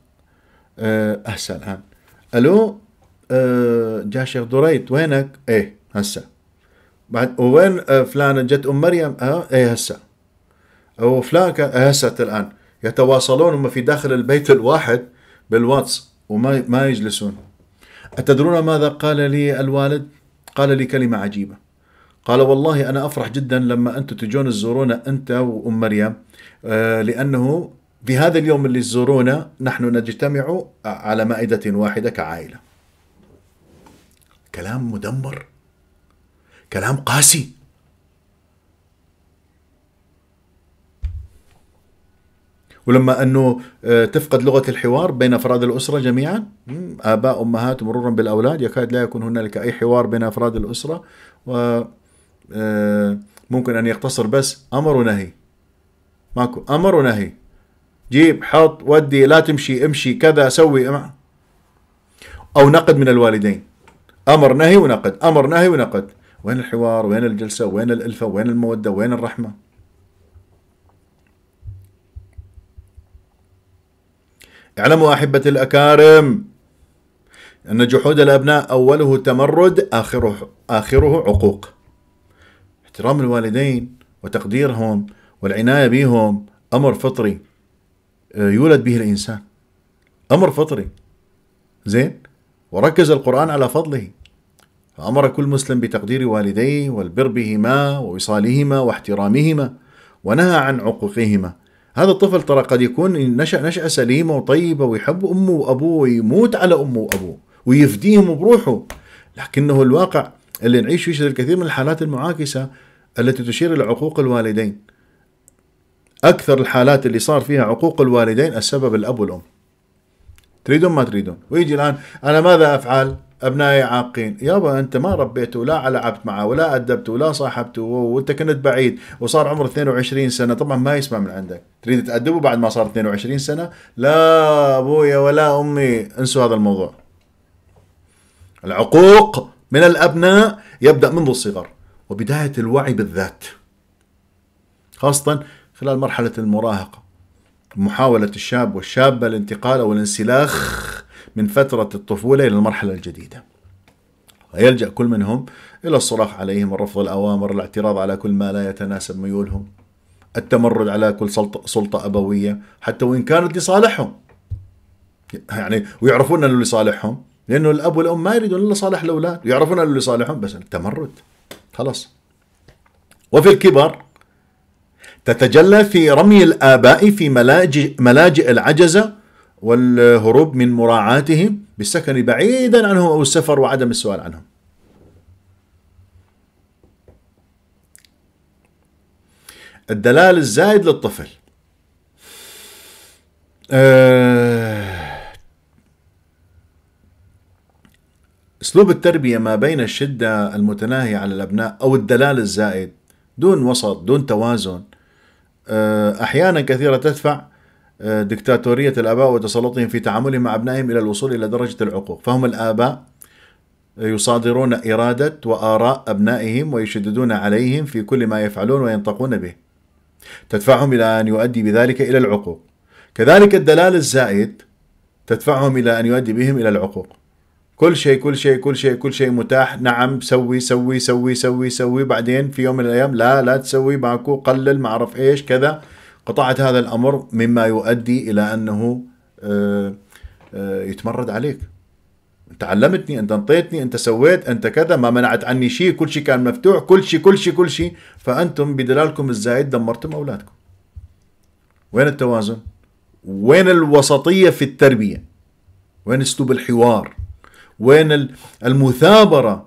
أحسن آه، الآن ألو أه دريت شيخ دريد وينك؟ إيه هسه بعد وين آه، فلان جت ام مريم اه ايه هسه وفلان كان اه هسه الان يتواصلون هم في داخل البيت الواحد بالواتس وما ما يجلسون أتدرون ماذا قال لي الوالد؟ قال لي كلمة عجيبة قال والله أنا أفرح جدا لما أنتم تجون تزورونا أنت وأم مريم آه، لانه لأنه بهذا اليوم اللي تزورونا نحن نجتمع على مائدة واحدة كعائلة كلام مدمر كلام قاسي ولما انه آه، تفقد لغه الحوار بين افراد الاسره جميعا اباء امهات مرورا بالاولاد يكاد لا يكون هنالك اي حوار بين افراد الاسره و آه، ممكن ان يقتصر بس امر ونهي ماكو امر ونهي جيب حط ودي لا تمشي امشي كذا سوي او نقد من الوالدين امر نهي ونقد امر نهي ونقد وين الحوار وين الجلسة وين الألفة وين المودة وين الرحمة اعلموا أحبتي الأكارم أن جحود الأبناء أوله تمرد آخره, آخره عقوق احترام الوالدين وتقديرهم والعناية بهم أمر فطري آه، يولد به الإنسان أمر فطري زين وركز القرآن على فضله فأمر كل مسلم بتقدير والديه والبر بهما ووصالهما واحترامهما ونهى عن عقوقهما هذا الطفل ترى قد يكون نشأ نشأة سليمة وطيبة ويحب أمه وأبوه ويموت على أمه وأبوه ويفديهم بروحه لكنه الواقع اللي نعيش فيه شهد الكثير من الحالات المعاكسة التي تشير إلى عقوق الوالدين أكثر الحالات اللي صار فيها عقوق الوالدين السبب الأب والأم تريدون ما تريدون ويجي الآن أنا ماذا أفعل أبنائي عاقين يابا أنت ما ربيته ولا لعبت معه ولا أدبته ولا صاحبته وأنت كنت بعيد وصار عمره 22 سنة طبعا ما يسمع من عندك تريد تأدبه بعد ما صار 22 سنة لا أبويا ولا أمي انسوا هذا الموضوع العقوق من الأبناء يبدأ منذ الصغر وبداية الوعي بالذات خاصة خلال مرحلة المراهقة محاولة الشاب والشابة الانتقال أو الانسلاخ من فترة الطفولة إلى المرحلة الجديدة ويلجأ كل منهم إلى الصراخ عليهم ورفض الأوامر الاعتراض على كل ما لا يتناسب ميولهم التمرد على كل سلطة, سلطة أبوية حتى وإن كانت لصالحهم يعني ويعرفون أنه لصالحهم لأنه الأب والأم ما يريدون إلا صالح الأولاد ويعرفون أنه لصالحهم بس التمرد خلاص وفي الكبر تتجلى في رمي الآباء في ملاجئ, ملاجئ العجزة والهروب من مراعاتهم بالسكن بعيدا عنهم أو السفر وعدم السؤال عنهم الدلال الزايد للطفل آه، اسلوب التربيه ما بين الشده المتناهيه على الابناء او الدلال الزائد دون وسط دون توازن آه، احيانا كثيره تدفع دكتاتورية الآباء وتسلطهم في تعاملهم مع أبنائهم إلى الوصول إلى درجة العقوق فهم الآباء يصادرون إرادة وآراء أبنائهم ويشددون عليهم في كل ما يفعلون وينطقون به تدفعهم إلى أن يؤدي بذلك إلى العقوق كذلك الدلال الزائد تدفعهم إلى أن يؤدي بهم إلى العقوق كل شيء كل شيء كل شيء كل شيء متاح نعم سوي سوي سوي سوي سوي بعدين في يوم من الأيام لا لا تسوي معكو قلل ما أعرف إيش كذا قطعت هذا الامر مما يؤدي الى انه آه، آه، يتمرد عليك انت علمتني انت انطيتني انت سويت انت كذا ما منعت عني شيء كل شيء كان مفتوح كل شيء كل شيء كل شيء فانتم بدلالكم الزايد دمرتم اولادكم وين التوازن وين الوسطيه في التربيه وين اسلوب الحوار وين المثابره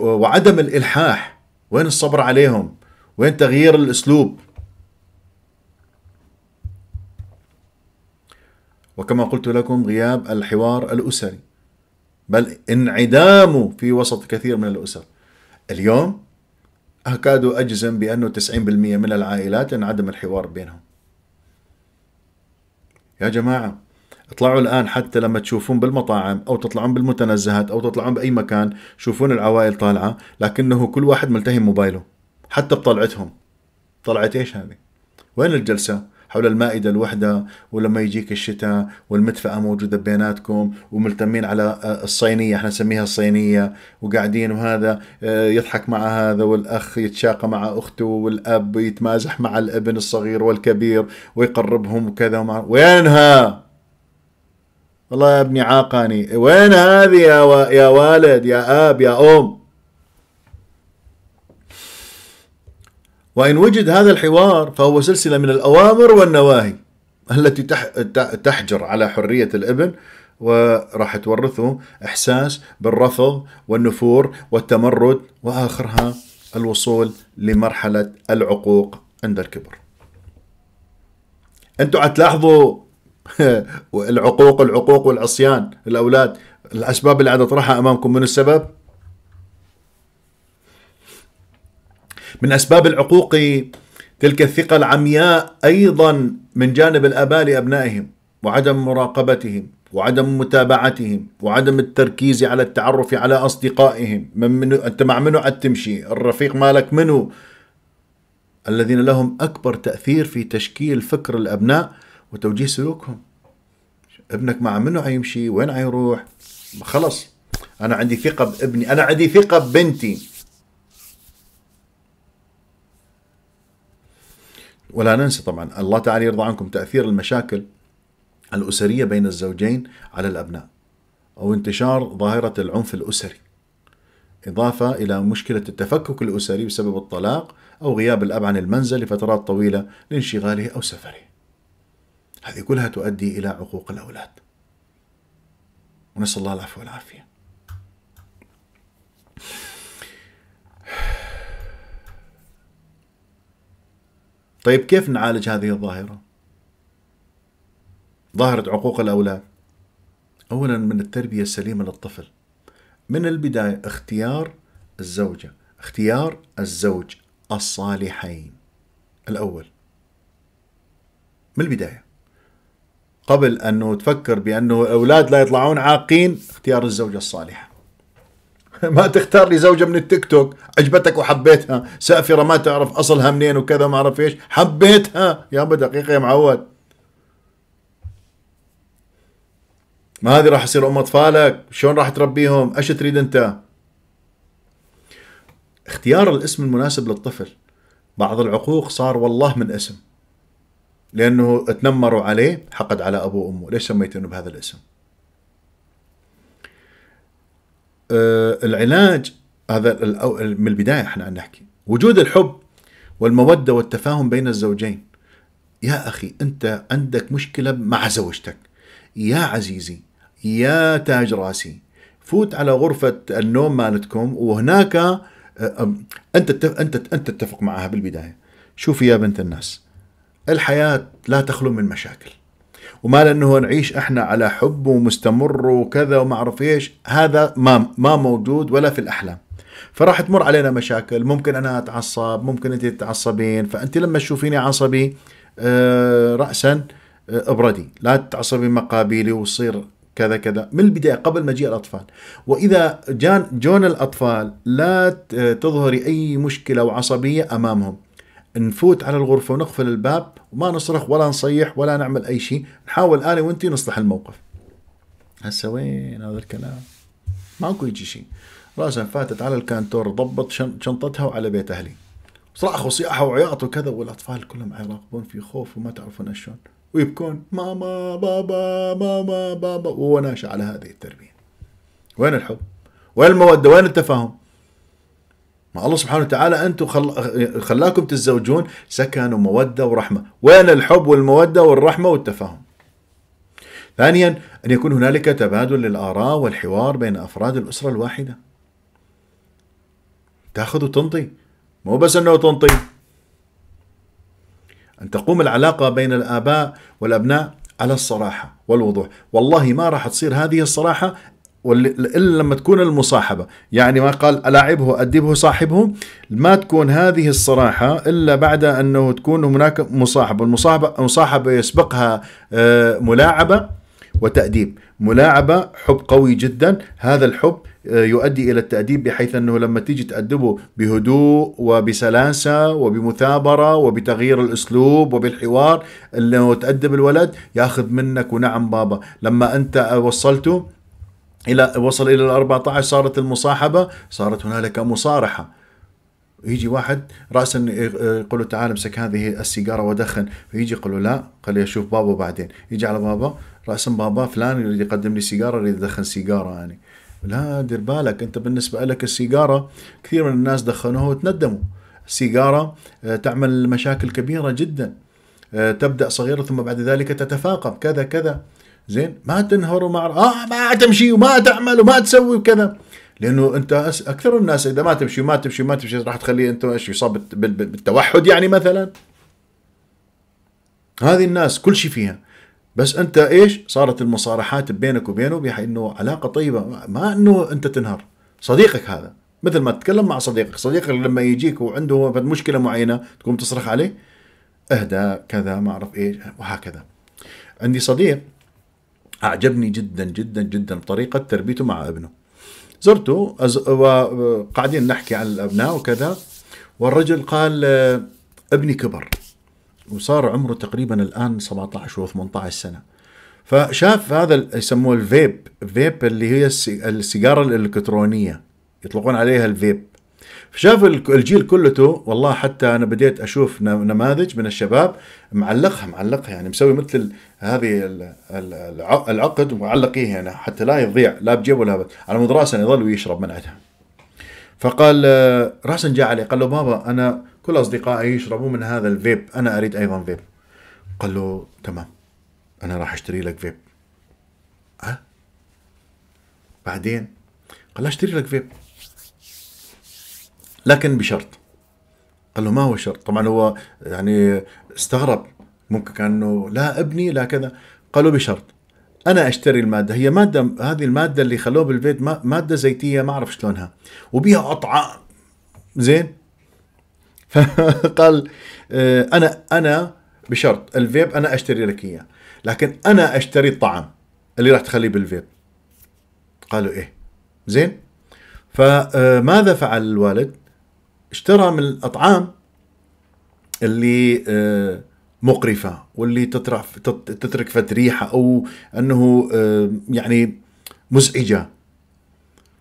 وعدم الالحاح وين الصبر عليهم وين تغيير الاسلوب وكما قلت لكم غياب الحوار الأسري بل انعدامه في وسط كثير من الأسر اليوم أكاد أجزم بأنه 90% من العائلات انعدم الحوار بينهم يا جماعة اطلعوا الآن حتى لما تشوفون بالمطاعم أو تطلعون بالمتنزهات أو تطلعون بأي مكان شوفون العوائل طالعة لكنه كل واحد ملتهي موبايله حتى بطلعتهم طلعت إيش هذه وين الجلسة حول المائدة الوحدة ولما يجيك الشتاء والمدفأة موجودة بيناتكم وملتمين على آه، الصينية احنا نسميها الصينية وقاعدين وهذا آه، يضحك مع هذا والأخ يتشاقى مع أخته والأب يتمازح مع الابن الصغير والكبير ويقربهم وكذا ومع وينها والله يا ابني عاقاني وين هذه يا, و... يا والد يا أب يا أم وإن وجد هذا الحوار فهو سلسلة من الأوامر والنواهي التي تحجر على حرية الابن وراح تورثه إحساس بالرفض والنفور والتمرد وآخرها الوصول لمرحلة العقوق عند الكبر أنتوا تلاحظوا العقوق العقوق والعصيان الأولاد الأسباب اللي عاد أطرحها أمامكم من السبب من أسباب العقوق تلك الثقة العمياء أيضا من جانب الآباء لأبنائهم وعدم مراقبتهم وعدم متابعتهم وعدم التركيز على التعرف على أصدقائهم من منو أنت مع منو عاد تمشي الرفيق مالك منو الذين لهم أكبر تأثير في تشكيل فكر الأبناء وتوجيه سلوكهم ابنك مع منو عيمشي وين عيروح خلص أنا عندي ثقة بابني أنا عندي ثقة ببنتي ولا ننسى طبعا الله تعالى يرضى عنكم تأثير المشاكل الأسرية بين الزوجين على الأبناء أو انتشار ظاهرة العنف الأسري إضافة إلى مشكلة التفكك الأسري بسبب الطلاق أو غياب الأب عن المنزل لفترات طويلة لانشغاله أو سفره هذه كلها تؤدي إلى عقوق الأولاد ونسأل الله العفو والعافية طيب كيف نعالج هذه الظاهرة؟ ظاهرة عقوق الأولاد أولا من التربية السليمة للطفل من البداية اختيار الزوجة اختيار الزوج الصالحين الأول من البداية قبل أنه تفكر بأنه الأولاد لا يطلعون عاقين اختيار الزوجة الصالحة ما تختار لي زوجة من التيك توك عجبتك وحبيتها سافرة ما تعرف أصلها منين وكذا ما أعرف إيش حبيتها يا دقيقة يا معود ما هذه راح يصير أم أطفالك شلون راح تربيهم إيش تريد أنت اختيار الاسم المناسب للطفل بعض العقوق صار والله من اسم لأنه تنمروا عليه حقد على أبوه وأمه ليش سميتينه بهذا الاسم آه، العلاج هذا من البدايه احنا عم نحكي وجود الحب والموده والتفاهم بين الزوجين يا اخي انت عندك مشكله مع زوجتك يا عزيزي يا تاج راسي فوت على غرفه النوم مالتكم وهناك آه، انت انت انت تتفق معها بالبدايه شوفي يا بنت الناس الحياه لا تخلو من مشاكل وما لانه نعيش احنا على حب ومستمر وكذا وما اعرف ايش هذا ما ما موجود ولا في الاحلام فراح تمر علينا مشاكل ممكن انا اتعصب ممكن انت تتعصبين فانت لما تشوفيني عصبي آه، راسا آه، ابردي لا تتعصبي مقابلي وتصير كذا كذا من البدايه قبل مجيء الاطفال واذا جان جون الاطفال لا تظهري اي مشكله وعصبيه امامهم نفوت على الغرفة ونقفل الباب وما نصرخ ولا نصيح ولا نعمل أي شيء نحاول أنا وأنتي نصلح الموقف هسا وين هذا الكلام ماكو يجي شيء راسا فاتت على الكانتور ضبط شنطتها وعلى بيت أهلي صرخوا صياحة وعياط وكذا والأطفال كلهم يراقبون في خوف وما تعرفون شلون ويبكون ماما بابا ماما بابا ووناشة على هذه التربية وين الحب وين المودة وين التفاهم ما الله سبحانه وتعالى أنتم خل... خلاكم تتزوجون سكن ومودة ورحمة وين الحب والمودة والرحمة والتفاهم ثانيا أن يكون هنالك تبادل للآراء والحوار بين أفراد الأسرة الواحدة تأخذ وتنطي مو بس أنه تنطي أن تقوم العلاقة بين الآباء والأبناء على الصراحة والوضوح والله ما راح تصير هذه الصراحة إلا لما تكون المصاحبة يعني ما قال ألاعبه أدبه صاحبه ما تكون هذه الصراحة إلا بعد أنه تكون هناك مصاحبة المصاحبة مصاحبة يسبقها آه، ملاعبة وتأديب ملاعبة حب قوي جدا هذا الحب آه، يؤدي الى التاديب بحيث انه لما تيجي تادبه بهدوء وبسلاسه وبمثابره وبتغيير الاسلوب وبالحوار انه تادب الولد ياخذ منك ونعم بابا لما انت وصلته الى وصل الى ال 14 صارت المصاحبه صارت هنالك مصارحه يجي واحد راسا يقول له تعال امسك هذه السيجاره ودخن فيجي يقول له لا قال لي اشوف بابا بعدين يجي على بابا راسا بابا فلان يريد يقدم لي سيجاره يريد يدخن سيجاره يعني لا دير بالك انت بالنسبه لك السيجاره كثير من الناس دخنوها وتندموا السيجاره آه، تعمل مشاكل كبيره جدا آه، تبدا صغيره ثم بعد ذلك تتفاقم كذا كذا زين ما تنهر وما آه ما تمشي وما تعمل وما تسوي وكذا لانه انت اكثر الناس اذا ما تمشي وما تمشي وما تمشي راح تخليه انت ايش يصاب بالتوحد يعني مثلا هذه الناس كل شيء فيها بس انت ايش صارت المصارحات بينك وبينه بحيث انه علاقه طيبه ما انه انت تنهر صديقك هذا مثل ما تتكلم مع صديقك صديقك لما يجيك وعنده مشكله معينه تقوم تصرخ عليه اهدى كذا ما اعرف ايش وهكذا عندي صديق أعجبني جدا جدا جدا طريقة تربيته مع ابنه زرته أز... وقاعدين نحكي عن الأبناء وكذا والرجل قال آه، ابني كبر وصار عمره تقريبا الآن 17 و 18 سنة فشاف هذا يسموه الفيب فيب اللي هي السيجارة الإلكترونية يطلقون عليها الفيب فشاف الجيل كلته والله حتى انا بديت اشوف نماذج من الشباب معلقها معلقها يعني مسوي مثل هذه العقد معلقيه هنا يعني حتى لا يضيع لا بجيب ولا على مود راسا يظل ويشرب من عندها فقال آه، راسا جاء عليه قال له بابا انا كل اصدقائي يشربون من هذا الفيب انا اريد ايضا فيب قال له تمام انا راح اشتري لك فيب ها أه؟ بعدين قال له اشتري لك فيب لكن بشرط قال له ما هو الشرط طبعا هو يعني استغرب ممكن كان انه لا ابني لا كذا قالوا بشرط انا اشتري الماده هي ماده هذه الماده اللي خلوها بالبيت ماده زيتيه ما اعرف شلونها وبيها اطعام زين فقال آه، انا انا بشرط الفيب انا اشتري لك اياه لكن انا اشتري الطعام اللي راح تخليه بالفيب قالوا ايه زين فماذا فعل الوالد اشترى من الأطعام اللي آه، مقرفة واللي تطرح تترك فت ريحة أو أنه آه، يعني مزعجة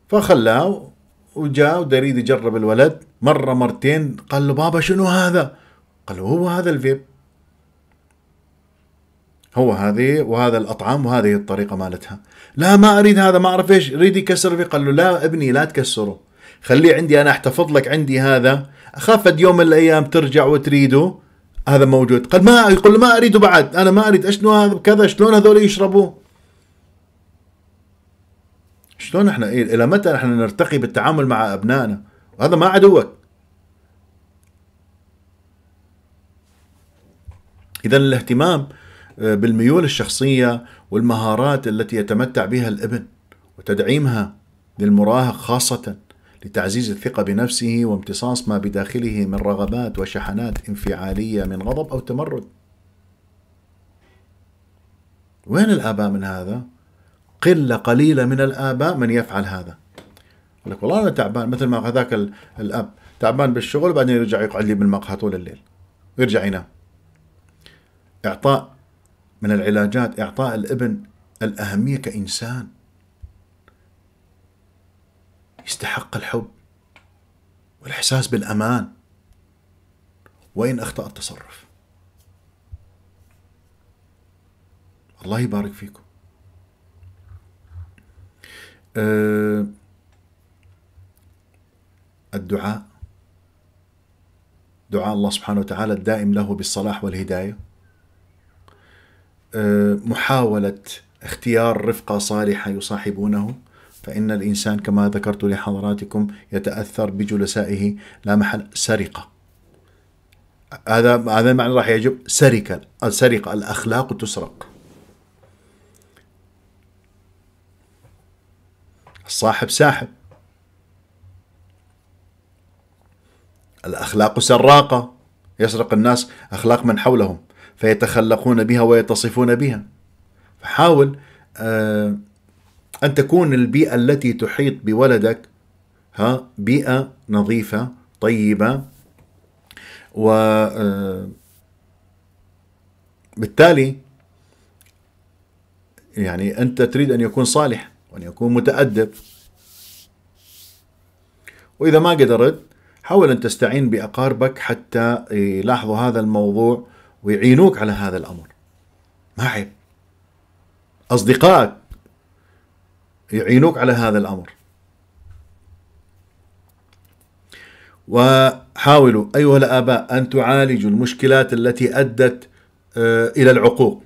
فخلاه وجاء ودار يجرب الولد مرة مرتين قال له بابا شنو هذا قال له هو هذا الفيب هو هذه وهذا الأطعام وهذه الطريقة مالتها لا ما أريد هذا ما أعرف إيش أريد يكسر فيه قال له لا ابني لا تكسره خليه عندي انا احتفظ لك عندي هذا اخاف يوم من الايام ترجع وتريده هذا موجود قال ما يقول ما اريده بعد انا ما اريد اشنو هذا كذا شلون هذول يشربوه شلون احنا إيه؟ الى متى احنا نرتقي بالتعامل مع ابنائنا وهذا ما عدوك اذا الاهتمام آه، بالميول الشخصيه والمهارات التي يتمتع بها الابن وتدعيمها للمراهق خاصه لتعزيز الثقة بنفسه وامتصاص ما بداخله من رغبات وشحنات انفعالية من غضب أو تمرد. وين الآباء من هذا؟ قلة قليلة من الآباء من يفعل هذا. يقول لك والله أنا تعبان مثل ما هذاك الأب تعبان بالشغل وبعدين يرجع يقعد لي بالمقهى طول الليل ويرجع ينام. إعطاء من العلاجات إعطاء الابن الأهمية كإنسان يستحق الحب والإحساس بالأمان وإن أخطأ التصرف الله يبارك فيكم أه، الدعاء دعاء الله سبحانه وتعالى الدائم له بالصلاح والهداية أه، محاولة اختيار رفقة صالحة يصاحبونه فإن الإنسان كما ذكرت لحضراتكم يتأثر بجلسائه لا محل سرقة هذا هذا المعنى راح يجب سرقة السرقة الأخلاق تسرق الصاحب ساحب الأخلاق سراقة يسرق الناس أخلاق من حولهم فيتخلقون بها ويتصفون بها فحاول آه أن تكون البيئة التي تحيط بولدك ها بيئة نظيفة طيبة و آه، بالتالي يعني أنت تريد أن يكون صالح وأن يكون متأدب وإذا ما قدرت حاول أن تستعين بأقاربك حتى يلاحظوا هذا الموضوع ويعينوك على هذا الأمر ما عيب أصدقائك يعينوك على هذا الأمر وحاولوا أيها الآباء أن تعالجوا المشكلات التي أدت آه، إلى العقوق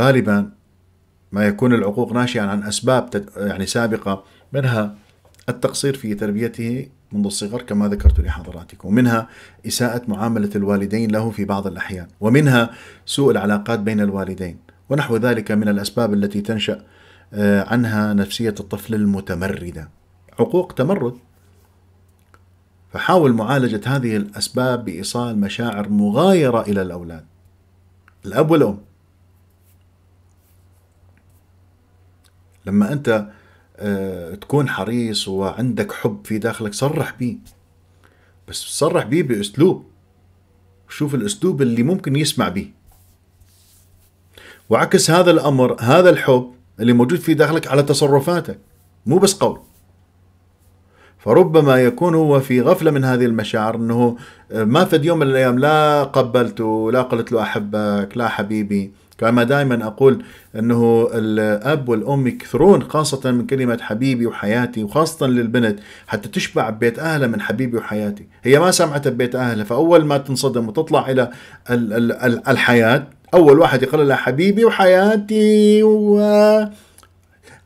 غالبا ما يكون العقوق ناشئا عن أسباب يعني سابقة منها التقصير في تربيته منذ الصغر كما ذكرت لحضراتكم ومنها إساءة معاملة الوالدين له في بعض الأحيان ومنها سوء العلاقات بين الوالدين ونحو ذلك من الأسباب التي تنشأ آه، عنها نفسية الطفل المتمردة عقوق تمرد فحاول معالجة هذه الأسباب بإيصال مشاعر مغايرة إلى الأولاد الأب والأم لما أنت آه، تكون حريص وعندك حب في داخلك صرح به بس صرح به بأسلوب شوف الأسلوب اللي ممكن يسمع به وعكس هذا الامر هذا الحب اللي موجود في داخلك على تصرفاتك مو بس قول فربما يكون هو في غفله من هذه المشاعر انه آه، ما فد يوم من الايام لا قبلته لا قلت له احبك لا حبيبي كما دائما اقول انه الاب والام يكثرون خاصه من كلمه حبيبي وحياتي وخاصه للبنت حتى تشبع ببيت اهلها من حبيبي وحياتي، هي ما سمعت ببيت اهلها فاول ما تنصدم وتطلع الى الحياه اول واحد يقول لها حبيبي وحياتي و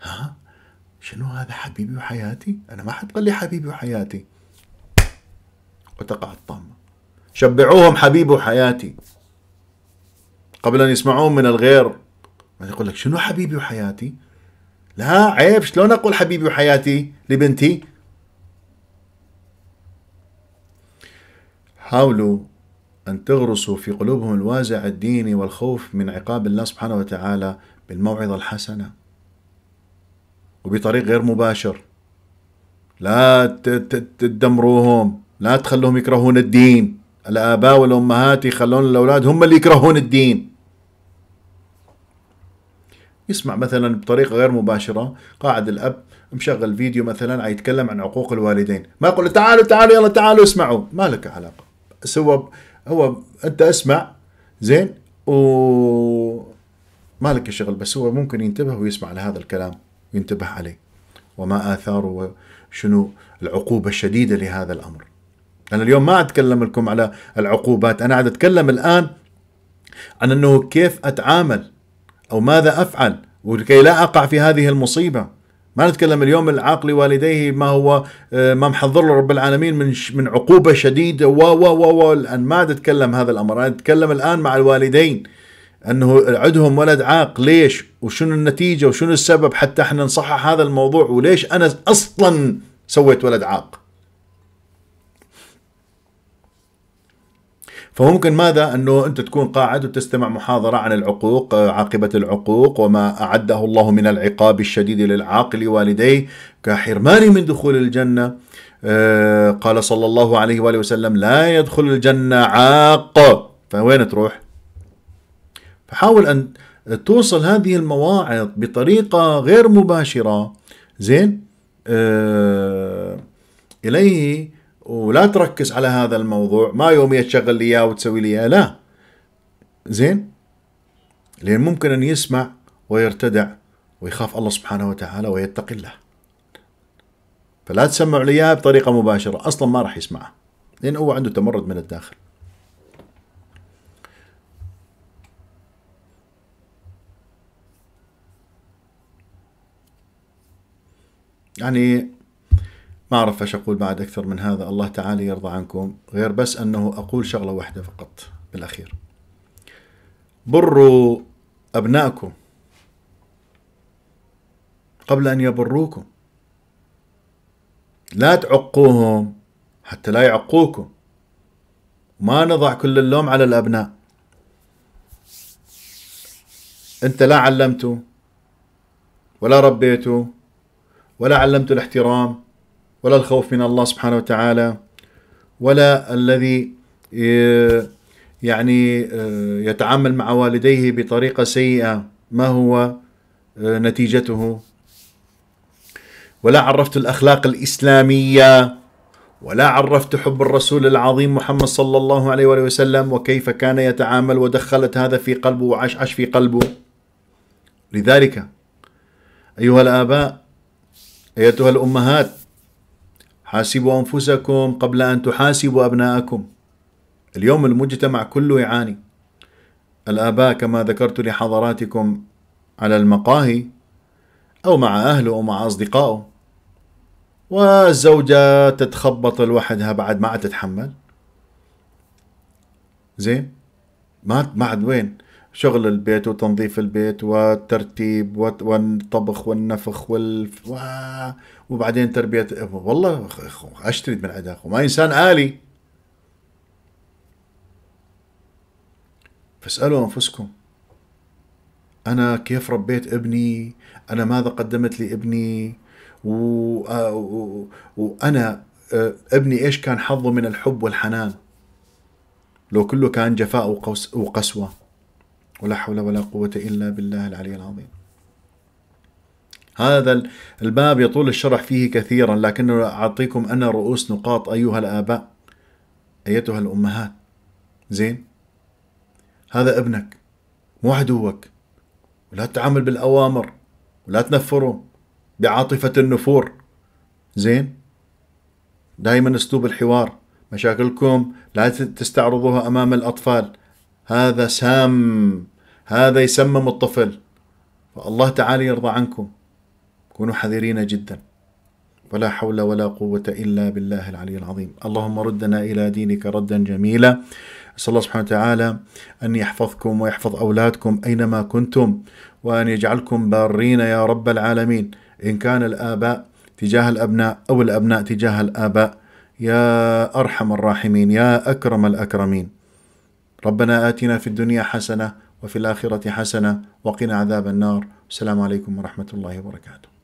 ها شنو هذا حبيبي وحياتي انا ما حد قال لي حبيبي وحياتي وتقع الطامه شبعوهم حبيبي وحياتي قبل ان يسمعون من الغير يقول لك شنو حبيبي وحياتي لا عيب شلون اقول حبيبي وحياتي لبنتي حاولوا أن تغرسوا في قلوبهم الوازع الديني والخوف من عقاب الله سبحانه وتعالى بالموعظة الحسنة وبطريق غير مباشر لا تدمروهم لا تخلوهم يكرهون الدين الآباء والأمهات يخلون الأولاد هم اللي يكرهون الدين يسمع مثلا بطريقة غير مباشرة قاعد الأب مشغل فيديو مثلا يتكلم عن عقوق الوالدين ما يقول تعالوا تعالوا يلا تعالوا اسمعوا ما لك علاقة سوى هو انت اسمع زين و ما لك شغل بس هو ممكن ينتبه ويسمع لهذا الكلام وينتبه عليه وما آثاره وشنو العقوبة الشديدة لهذا الأمر أنا اليوم ما أتكلم لكم على العقوبات أنا قاعد أتكلم الآن عن أنه كيف أتعامل أو ماذا أفعل ولكي لا أقع في هذه المصيبة ما نتكلم اليوم العاق لوالديه ما هو آه، ما محضر له رب العالمين من من عقوبه شديده و و و و الان ما نتكلم هذا الامر انا نتكلم الان مع الوالدين انه عندهم ولد عاق ليش وشنو النتيجه وشنو السبب حتى احنا نصحح هذا الموضوع وليش انا اصلا سويت ولد عاق فممكن ماذا انه انت تكون قاعد وتستمع محاضره عن العقوق آه، عاقبه العقوق وما اعده الله من العقاب الشديد للعاقل والديه كحرمانه من دخول الجنه آه، قال صلى الله عليه واله وسلم لا يدخل الجنه عاق فوين تروح فحاول ان توصل هذه المواعظ بطريقه غير مباشره زين آه، اليه ولا تركز على هذا الموضوع ما يوميا تشغل لي اياه وتسوي لي اياه لا زين لان ممكن ان يسمع ويرتدع ويخاف الله سبحانه وتعالى ويتقي الله فلا تسمعوا لي اياه بطريقه مباشره اصلا ما راح يسمعه لان هو عنده تمرد من الداخل يعني ما أعرف إيش أقول بعد أكثر من هذا الله تعالى يرضى عنكم غير بس أنه أقول شغلة واحدة فقط بالأخير بروا أبنائكم قبل أن يبروكم لا تعقوهم حتى لا يعقوكم ما نضع كل اللوم على الأبناء أنت لا علمته ولا ربيته ولا علمته الاحترام ولا الخوف من الله سبحانه وتعالى ولا الذي آه، يعني آه، يتعامل مع والديه بطريقة سيئة ما هو آه، نتيجته ولا عرفت الأخلاق الإسلامية ولا عرفت حب الرسول العظيم محمد صلى الله عليه وآله وسلم وكيف كان يتعامل ودخلت هذا في قلبه وعش عش في قلبه لذلك أيها الآباء أيتها الأمهات حاسبوا أنفسكم قبل أن تحاسبوا أبناءكم اليوم المجتمع كله يعاني الآباء كما ذكرت لحضراتكم على المقاهي أو مع أهله أو مع أصدقائه والزوجة تتخبط لوحدها بعد ما عاد تتحمل زين ما ما عاد وين شغل البيت وتنظيف البيت والترتيب والطبخ والنفخ وال و... وبعدين تربية والله أشتري من اخو ما إنسان آلي فاسألوا أنفسكم أنا كيف ربيت ابني أنا ماذا قدمت لي ابني آه، و... و... وأنا آه، ابني إيش كان حظه من الحب والحنان لو كله كان جفاء وقسوة ولا حول ولا قوة إلا بالله العلي العظيم هذا الباب يطول الشرح فيه كثيرا لكن أعطيكم أنا رؤوس نقاط أيها الآباء أيتها الأمهات زين هذا ابنك مو عدوك ولا تتعامل بالأوامر ولا تنفره بعاطفة النفور زين دائما اسلوب الحوار مشاكلكم لا تستعرضوها امام الاطفال هذا سام هذا يسمم الطفل فالله تعالى يرضى عنكم كونوا حذرين جدا ولا حول ولا قوة إلا بالله العلي العظيم اللهم ردنا إلى دينك ردا جميلا أسأل الله سبحانه وتعالى أن يحفظكم ويحفظ أولادكم أينما كنتم وأن يجعلكم بارين يا رب العالمين إن كان الآباء تجاه الأبناء أو الأبناء تجاه الآباء يا أرحم الراحمين يا أكرم الأكرمين ربنا آتنا في الدنيا حسنة وفي الآخرة حسنة وقنا عذاب النار السلام عليكم ورحمة الله وبركاته